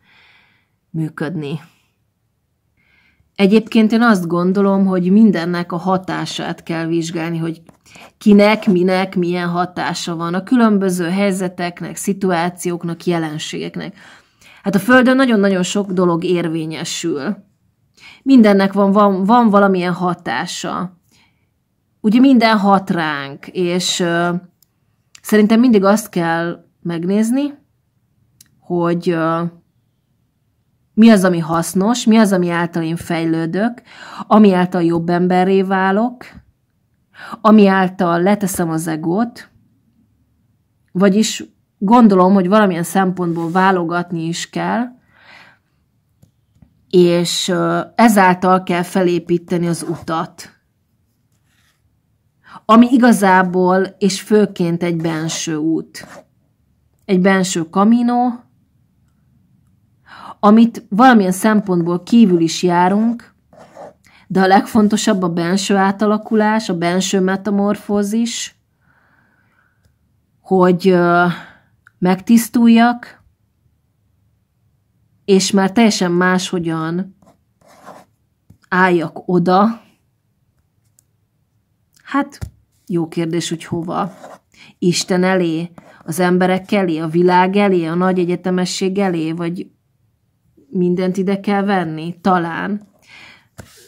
Speaker 1: működni. Egyébként én azt gondolom, hogy mindennek a hatását kell vizsgálni, hogy kinek, minek, milyen hatása van a különböző helyzeteknek, szituációknak, jelenségeknek. Hát a Földön nagyon-nagyon sok dolog érvényesül. Mindennek van, van, van valamilyen hatása. Ugye minden hat ránk, és ö, szerintem mindig azt kell megnézni, hogy ö, mi az, ami hasznos, mi az, ami által én fejlődök, ami által jobb emberré válok, ami által leteszem az egót, vagyis gondolom, hogy valamilyen szempontból válogatni is kell, és ezáltal kell felépíteni az utat, ami igazából és főként egy benső út, egy benső kaminó, amit valamilyen szempontból kívül is járunk, de a legfontosabb a belső átalakulás, a belső metamorfózis, hogy megtisztuljak, és már teljesen máshogyan álljak oda. Hát, jó kérdés, hogy hova. Isten elé, az emberek elé, a világ elé, a nagy egyetemesség elé, vagy mindent ide kell venni, talán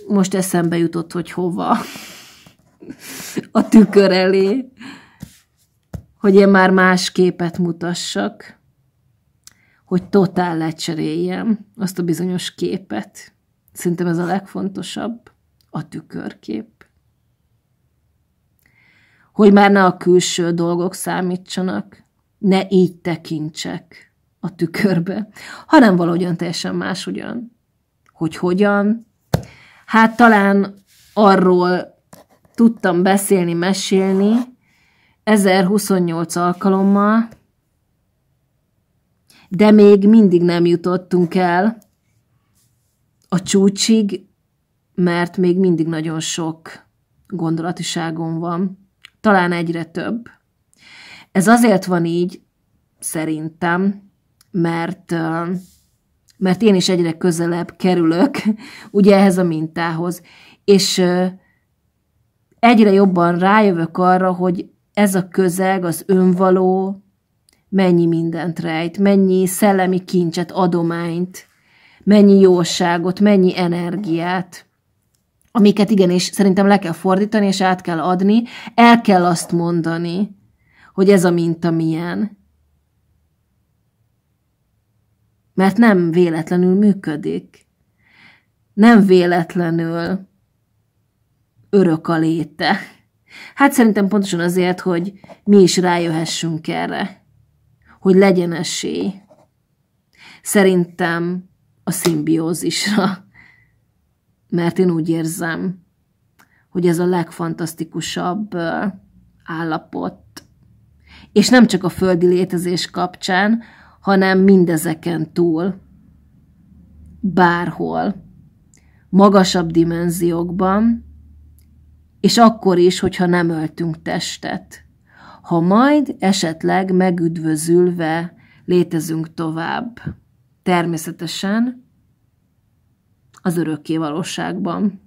Speaker 1: most eszembe jutott, hogy hova. A tükör elé. Hogy én már más képet mutassak. Hogy totál lecseréljem azt a bizonyos képet. Szerintem ez a legfontosabb. A tükörkép. Hogy már ne a külső dolgok számítsanak. Ne így tekintsek a tükörbe, hanem valahogyan teljesen máshogyan. Hogy hogyan, hát talán arról tudtam beszélni, mesélni 1028 alkalommal, de még mindig nem jutottunk el a csúcsig, mert még mindig nagyon sok gondolatiságon van, talán egyre több. Ez azért van így, szerintem, mert mert én is egyre közelebb kerülök, ugye ehhez a mintához. És egyre jobban rájövök arra, hogy ez a közeg, az önvaló mennyi mindent rejt, mennyi szellemi kincset, adományt, mennyi jóságot, mennyi energiát, amiket igenis szerintem le kell fordítani, és át kell adni, el kell azt mondani, hogy ez a minta milyen Mert nem véletlenül működik. Nem véletlenül örök a léte. Hát szerintem pontosan azért, hogy mi is rájöhessünk erre. Hogy legyen esély. Szerintem a szimbiózisra. Mert én úgy érzem, hogy ez a legfantasztikusabb állapot. És nem csak a földi létezés kapcsán, hanem mindezeken túl, bárhol, magasabb dimenziókban, és akkor is, hogyha nem öltünk testet. Ha majd esetleg megüdvözülve létezünk tovább. Természetesen az örökké valóságban.